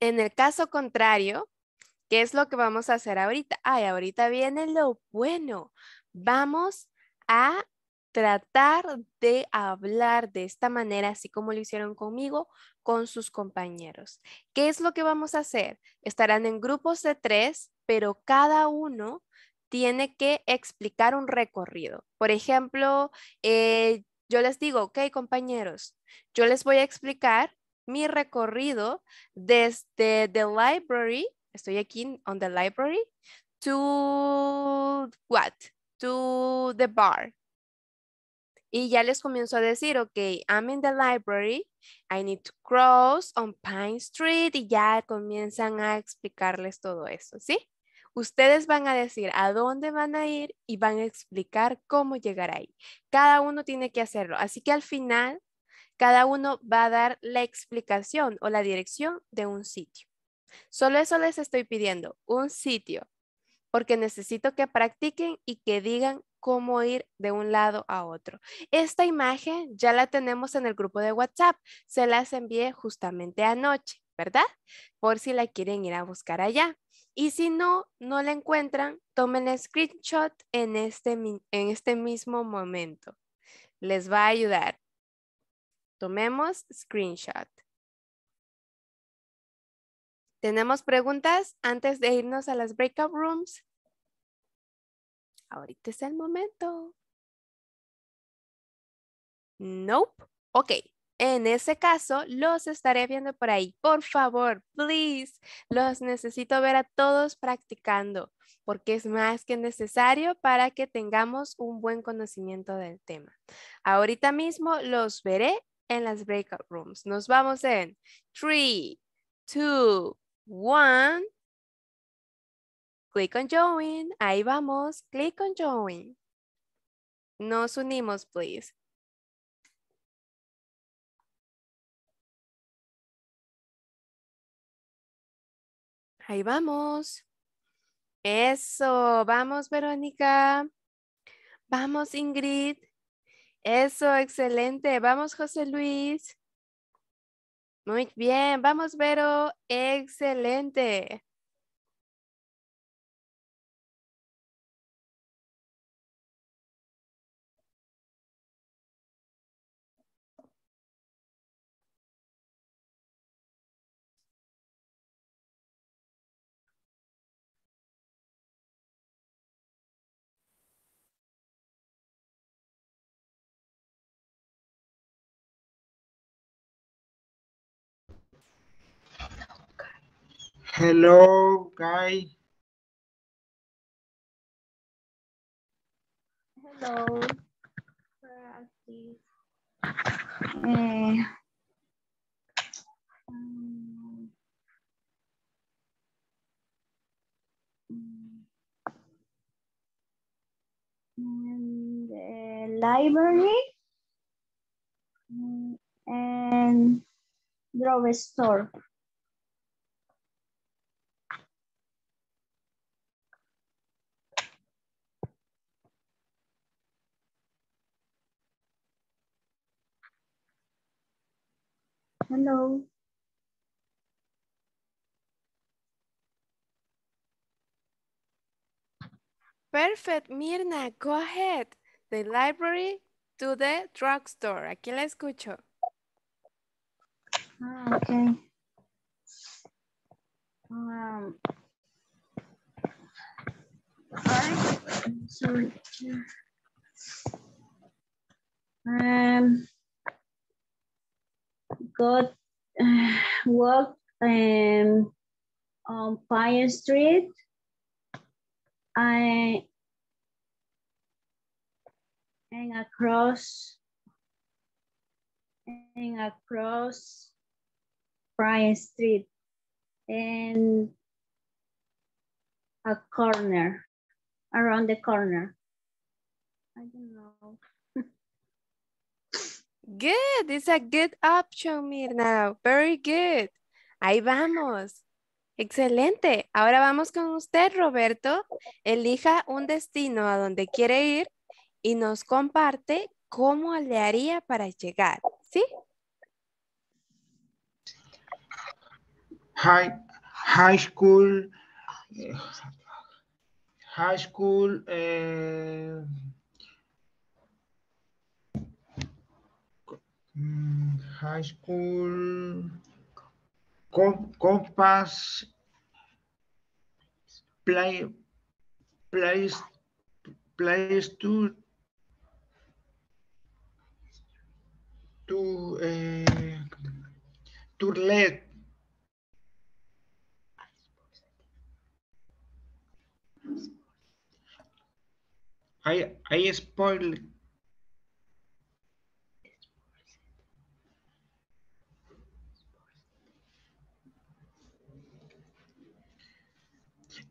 En el caso contrario, ¿qué es lo que vamos a hacer ahorita? Ay, ahorita viene lo bueno. Vamos a tratar de hablar de esta manera, así como lo hicieron conmigo, con sus compañeros. ¿Qué es lo que vamos a hacer? Estarán en grupos de tres, pero cada uno tiene que explicar un recorrido. Por ejemplo, eh, yo les digo, ok, compañeros, yo les voy a explicar mi recorrido desde the library, estoy aquí on the library, to what? To the bar, y ya les comienzo a decir, ok, I'm in the library, I need to cross on Pine Street y ya comienzan a explicarles todo eso, ¿sí? Ustedes van a decir a dónde van a ir y van a explicar cómo llegar ahí. Cada uno tiene que hacerlo. Así que al final, cada uno va a dar la explicación o la dirección de un sitio. Solo eso les estoy pidiendo, un sitio, porque necesito que practiquen y que digan cómo ir de un lado a otro. Esta imagen ya la tenemos en el grupo de WhatsApp. Se las envié justamente anoche, ¿verdad? Por si la quieren ir a buscar allá. Y si no, no la encuentran, tomen el screenshot en este, en este mismo momento. Les va a ayudar. Tomemos screenshot. ¿Tenemos preguntas antes de irnos a las breakout rooms? Ahorita es el momento. Nope. Ok. En ese caso, los estaré viendo por ahí. Por favor, please. Los necesito ver a todos practicando porque es más que necesario para que tengamos un buen conocimiento del tema. Ahorita mismo los veré en las breakout rooms. Nos vamos en 3, 2, 1. Click on join. Ahí vamos. Click on join. Nos unimos, please. Ahí vamos. Eso, vamos Verónica. Vamos Ingrid. Eso, excelente. Vamos José Luis. Muy bien, vamos Vero. Excelente. Hello, guy. Hello. Uh, um, the library mm. and drug store. hello. Perfect, Mirna, go ahead. The library to the drugstore. Aquí la escucho. Ah, okay. Um, sorry. Um, God uh, walked um, on Pine Street. I and across and across Bryan Street and a corner around the corner. I don't know. Good, it's a good option, Mirna. Very good. Ahí vamos. Excelente. Ahora vamos con usted, Roberto. Elija un destino a donde quiere ir y nos comparte cómo le haría para llegar. ¿Sí? High, school. High school. Eh, eh, high school, compass, play, place, place to, to, uh, eh, to let. I, I spoiled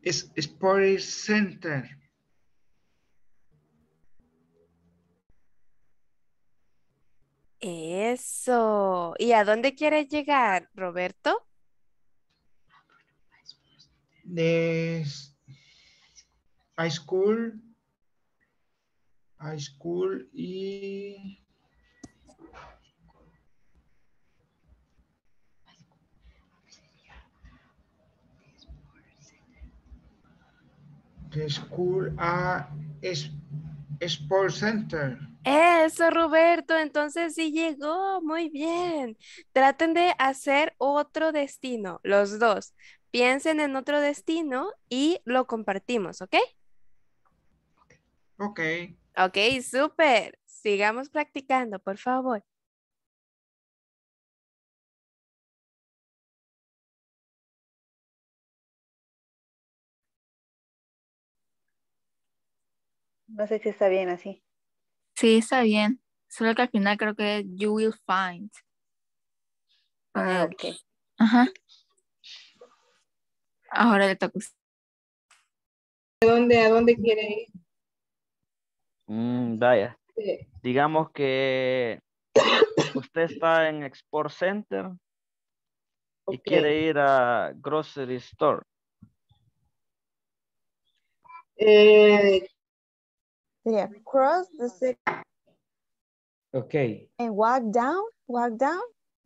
es Sports Center. Eso. ¿Y a dónde quieres llegar, Roberto? De high school, high school y school a es, ah, Center. Eso, Roberto, entonces sí llegó, muy bien. Traten de hacer otro destino, los dos. Piensen en otro destino y lo compartimos, ¿ok? Ok. Ok, súper. Sigamos practicando, por favor. No sé si está bien así. Sí, está bien. Solo que al final creo que you will find. Ah, Ajá. Ahora le toca ¿A dónde, ¿A dónde quiere ir? Daya. Mm, vaya. Digamos que usted está en Export Center y quiere ir a Grocery Store. Eh, cross the second. Okay. And walk down, walk down.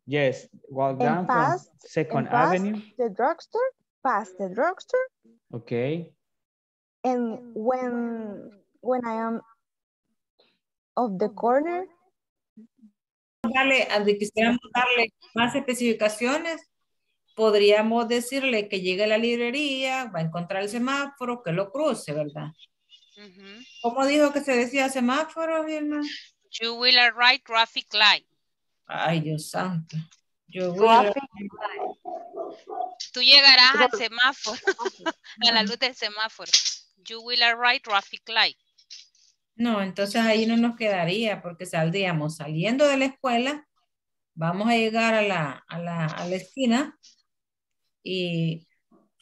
Yes, walk down and past, Second Avenue. The drugstore, past the drugstore. Okay. And when when I am of the corner. Dale, de quisiéramos darle más especificaciones, podríamos decirle que llegue a la librería, va a encontrar el semáforo, que lo cruce, ¿verdad? ¿Cómo dijo que se decía semáforo, Vilma? You will arrive traffic light. Ay, Dios santo. You will Tú llegarás al semáforo, a la luz del semáforo. You will arrive traffic light. No, entonces ahí no nos quedaría porque saldríamos saliendo de la escuela, vamos a llegar a la, a a la esquina y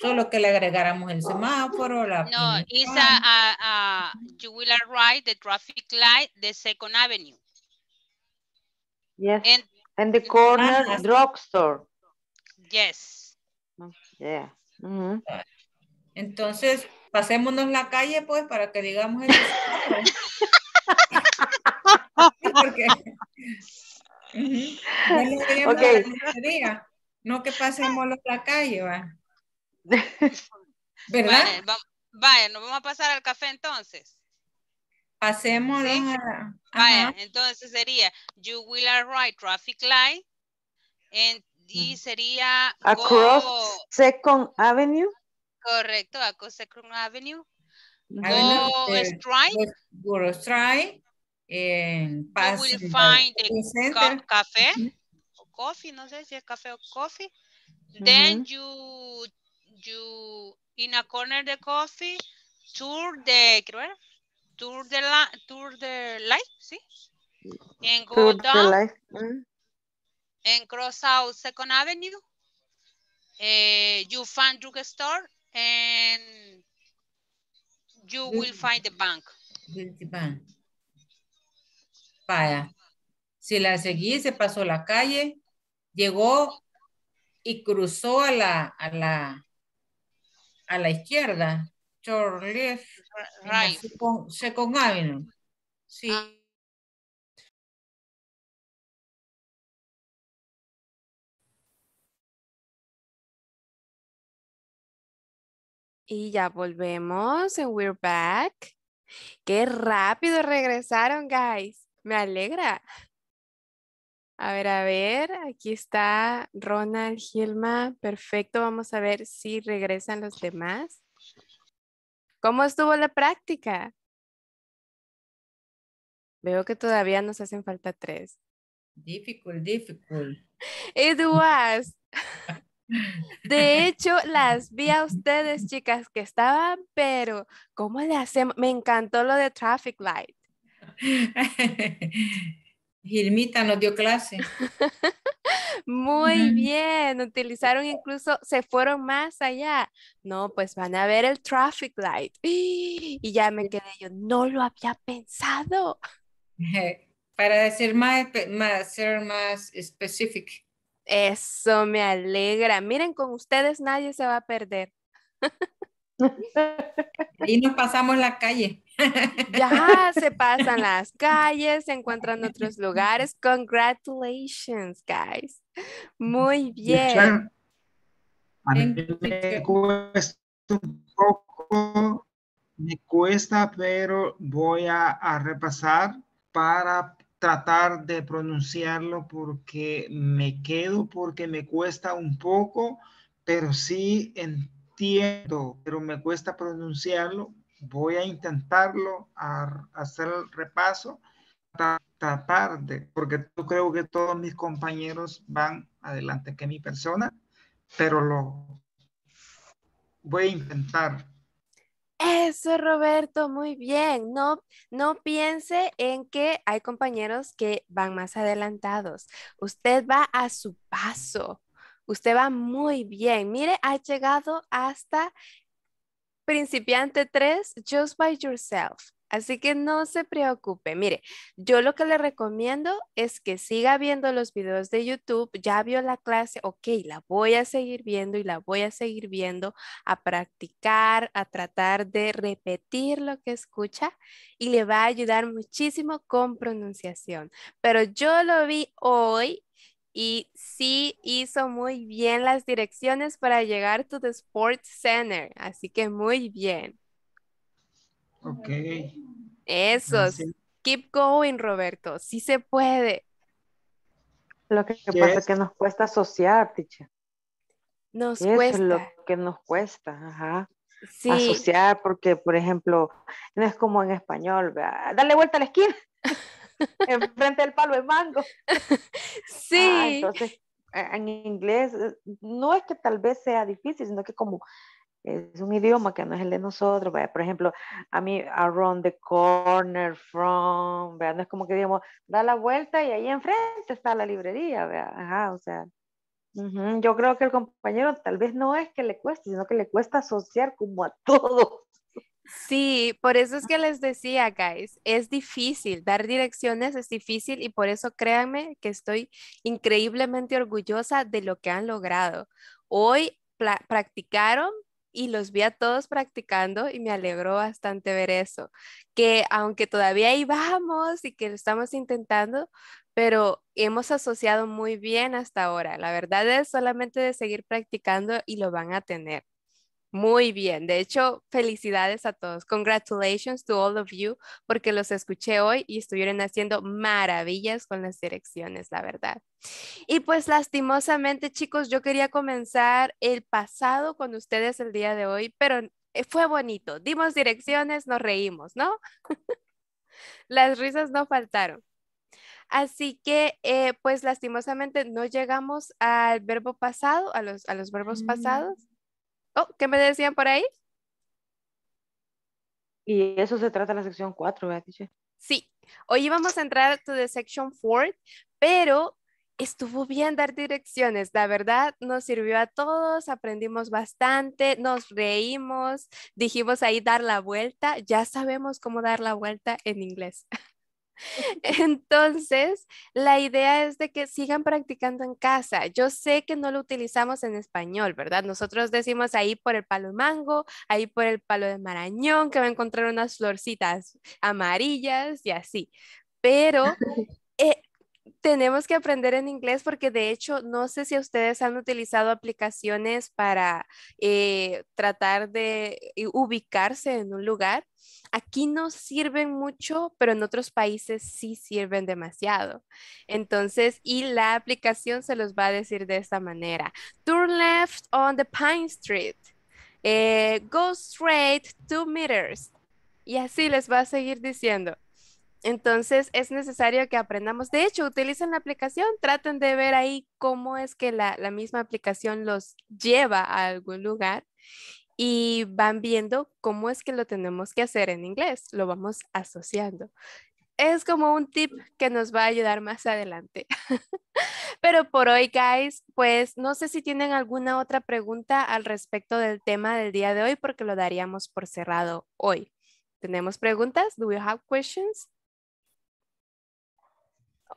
Solo que le agregáramos el semáforo, la... No, es a, you will arrive the traffic light, the second avenue. Yes, and, the corner ah, drugstore. Yes. Mm, yeah. Mm-hmm. Entonces, pasémonos la calle, pues, para que digamos el okay. no que pasemos la calle, va. ¿Verdad? Vale, vamos, vaya, nos vamos a pasar al café entonces. Pasemos ¿Sí? Vaya, entonces sería You will arrive traffic light. And, y mm. sería. Across Second Avenue. Correcto, across Second Avenue. Mm. go straight eh, strike. Go strike. and you will find the café. Mm. coffee, no sé si es café o coffee. Mm-hmm. Then you you in a corner de coffee, tour the, creo tour the tour the light, ¿sí? And go down mm. and cross out Second Avenue. Eh, you find drugstore and you will find the bank. The bank. Vaya. Si la seguí, se pasó la calle, llegó y cruzó a la, a la, a la izquierda. Right. Sí. Ah. Y ya volvemos. we're back. Qué rápido regresaron, guys. Me alegra. A ver, a ver, aquí está Ronald Gilma. Perfecto, vamos a ver si regresan los demás. ¿Cómo estuvo la práctica? Veo que todavía nos hacen falta tres. Difficult, difficult. It was. De hecho, las vi a ustedes, chicas, que estaban, pero ¿cómo le hacemos? Me encantó lo de traffic light. Gilmita nos dio clase. Muy bien, utilizaron incluso, se fueron más allá. No, pues van a ver el traffic light. Y ya me quedé yo, no lo había pensado. Para decir más, más, ser más específico. Eso me alegra. Miren, con ustedes nadie se va a perder. y nos pasamos la calle Ya se pasan las calles, se encuentran otros lugares. Congratulations, guys. Muy bien. me cuesta un poco, me cuesta, pero voy a, repasar para tratar de pronunciarlo porque me quedo, porque me cuesta un poco, pero sí en entiendo, pero me cuesta pronunciarlo. Voy a intentarlo, a hacer el repaso, tratar porque yo creo que todos mis compañeros van adelante que mi persona, pero lo voy a intentar. Eso, Roberto, muy bien. No, no piense en que hay compañeros que van más adelantados. Usted va a su paso. Usted va muy bien. Mire, ha llegado hasta principiante 3, just by yourself. Así que no se preocupe. Mire, yo lo que le recomiendo es que siga viendo los videos de YouTube. Ya vio la clase, ok, la voy a seguir viendo y la voy a seguir viendo, a practicar, a tratar de repetir lo que escucha y le va a ayudar muchísimo con pronunciación. Pero yo lo vi hoy y sí hizo muy bien las direcciones para llegar to the Sports Center. Así que muy bien. Ok. Eso. Keep going, Roberto. Sí se puede. Lo que pasa es que nos cuesta asociar, Ticha. Nos cuesta. Es lo que nos cuesta, ajá. Sí. Asociar, porque, por ejemplo, no es como en español, ¿verdad? dale vuelta a la esquina. enfrente del palo de mango. Ah, sí. entonces, eh, en inglés, eh, no es que tal vez sea difícil, sino que como es un idioma que no es el de nosotros, por ejemplo, a mí, around the corner from, no es como que digamos, da la vuelta y ahí enfrente está la librería, o sea, yo creo que el compañero tal vez no es que le cueste, sino que le cuesta asociar como a todo. Sí, por eso es que les decía, guys, es difícil, dar direcciones es difícil y por eso créanme que estoy increíblemente orgullosa de lo que han logrado. Hoy practicaron y los vi a todos practicando y me alegró bastante ver eso, que aunque todavía ahí vamos y que lo estamos intentando, pero hemos asociado muy bien hasta ahora. La verdad es solamente de seguir practicando y lo van a tener. Muy bien, de hecho, felicidades a todos. Congratulations to all of you, porque los escuché hoy y estuvieron haciendo maravillas con las direcciones, la verdad. Y pues lastimosamente, chicos, yo quería comenzar el pasado con ustedes el día de hoy, pero eh, fue bonito. Dimos direcciones, nos reímos, ¿no? las risas no faltaron. Así que, eh, pues lastimosamente, no llegamos al verbo pasado, a los, verbos mm. pasados. Oh, ¿qué me decían por ahí? Y eso se trata de la sección 4, ¿verdad, Sí, hoy vamos a entrar a la section 4, pero estuvo bien dar direcciones, la verdad nos sirvió a todos, aprendimos bastante, nos reímos, dijimos ahí dar la vuelta, ya sabemos cómo dar la vuelta en inglés. Entonces, la idea es de que sigan practicando en casa. Yo sé que no lo utilizamos en español, ¿verdad? Nosotros decimos ahí por el palo de mango, ahí por el palo de marañón, que va a encontrar unas florcitas amarillas y así. Pero tenemos que aprender en inglés porque de hecho no sé si ustedes han utilizado aplicaciones para eh, tratar de eh, ubicarse en un lugar. Aquí no sirven mucho, pero en otros países sí sirven demasiado. Entonces, y la aplicación se los va a decir de esta manera. Turn left on the Pine Street. Eh, go straight two meters. Y así les va a seguir diciendo. Entonces es necesario que aprendamos. De hecho, utilicen la aplicación, traten de ver ahí cómo es que la, misma aplicación los lleva a algún lugar y van viendo cómo es que lo tenemos que hacer en inglés, lo vamos asociando. Es como un tip que nos va a ayudar más adelante. Pero por hoy, guys, pues no sé si tienen alguna otra pregunta al respecto del tema del día de hoy, porque lo daríamos por cerrado hoy. ¿Tenemos preguntas? ¿Do we have questions?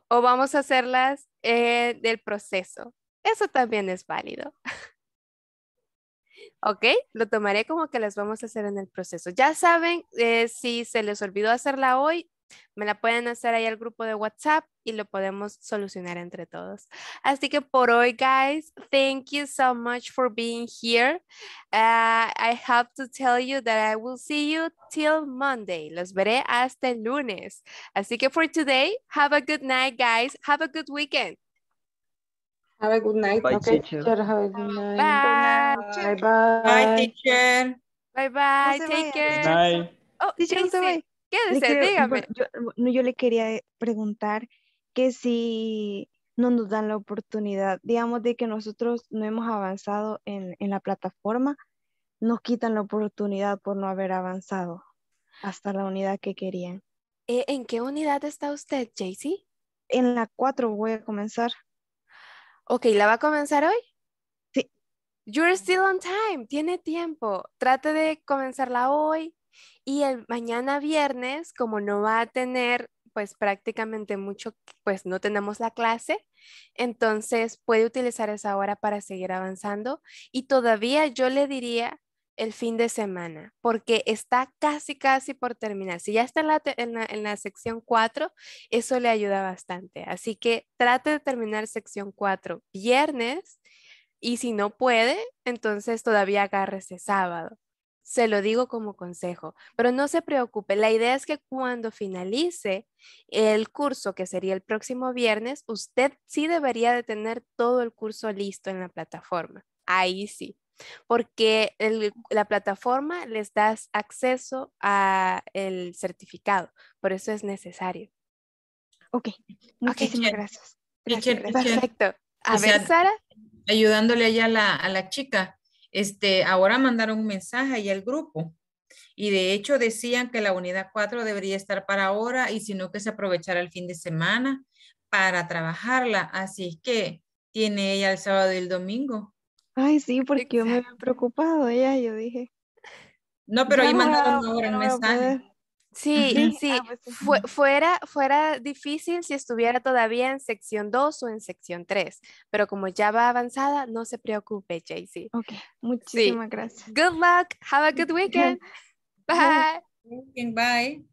o vamos a hacerlas eh, del proceso. Eso también es válido. ¿Ok? Lo tomaré como que las vamos a hacer en el proceso. Ya saben, eh, si se les olvidó hacerla hoy, me la pueden hacer ahí al grupo de WhatsApp y lo podemos solucionar entre todos. Así que por hoy, guys, thank you so much for being here. Ah, I have to tell you that I will see you till Monday. Los veré hasta el lunes. Así que for today, have a good night, guys. Have a good weekend. Have a good night. okay, teacher. Have a good night. Bye. Bye, bye. bye teacher. Bye, bye. Take care. Bye. Oh, teacher, yo, le quería eh, preguntar que si no nos dan la oportunidad, digamos, de que nosotros no hemos avanzado en, la plataforma, nos quitan la oportunidad por no haber avanzado hasta la unidad que querían. Eh, ¿En qué unidad está usted, Jaycee? En la 4 voy a comenzar. Ok, ¿la va a comenzar hoy? Sí. You're still on time, tiene tiempo. Trate de comenzarla hoy, y el mañana viernes, como no va a tener pues prácticamente mucho, pues no tenemos la clase, entonces puede utilizar esa hora para seguir avanzando y todavía yo le diría el fin de semana, porque está casi, casi por terminar. Si ya está en la, sección 4, eso le ayuda bastante. Así que trate de terminar sección 4 viernes y si no puede, entonces todavía agarre ese sábado se lo digo como consejo, pero no se preocupe. La idea es que cuando finalice el curso, que sería el próximo viernes, usted sí debería de tener todo el curso listo en la plataforma. Ahí sí, porque la plataforma les da acceso a el certificado, por eso es necesario. Ok, muchísimas gracias. Perfecto. A ver, Sara. Ayudándole allá a la chica este, ahora mandaron un mensaje ahí al grupo. Y de hecho decían que la unidad 4 debería estar para ahora y no que se aprovechara el fin de semana para trabajarla. Así es que tiene ella el sábado y el domingo. Ay, sí, porque yo me había preocupado ella, yo dije. No, pero ahí mandaron ahora un mensaje. Sí, sí, ah, pues fuera, fuera difícil si estuviera todavía en sección 2 o en sección 3, pero como ya va avanzada, no se preocupe, Jaycee. Ok, muchísimas gracias. Good luck, have a good weekend. Bye. Bye.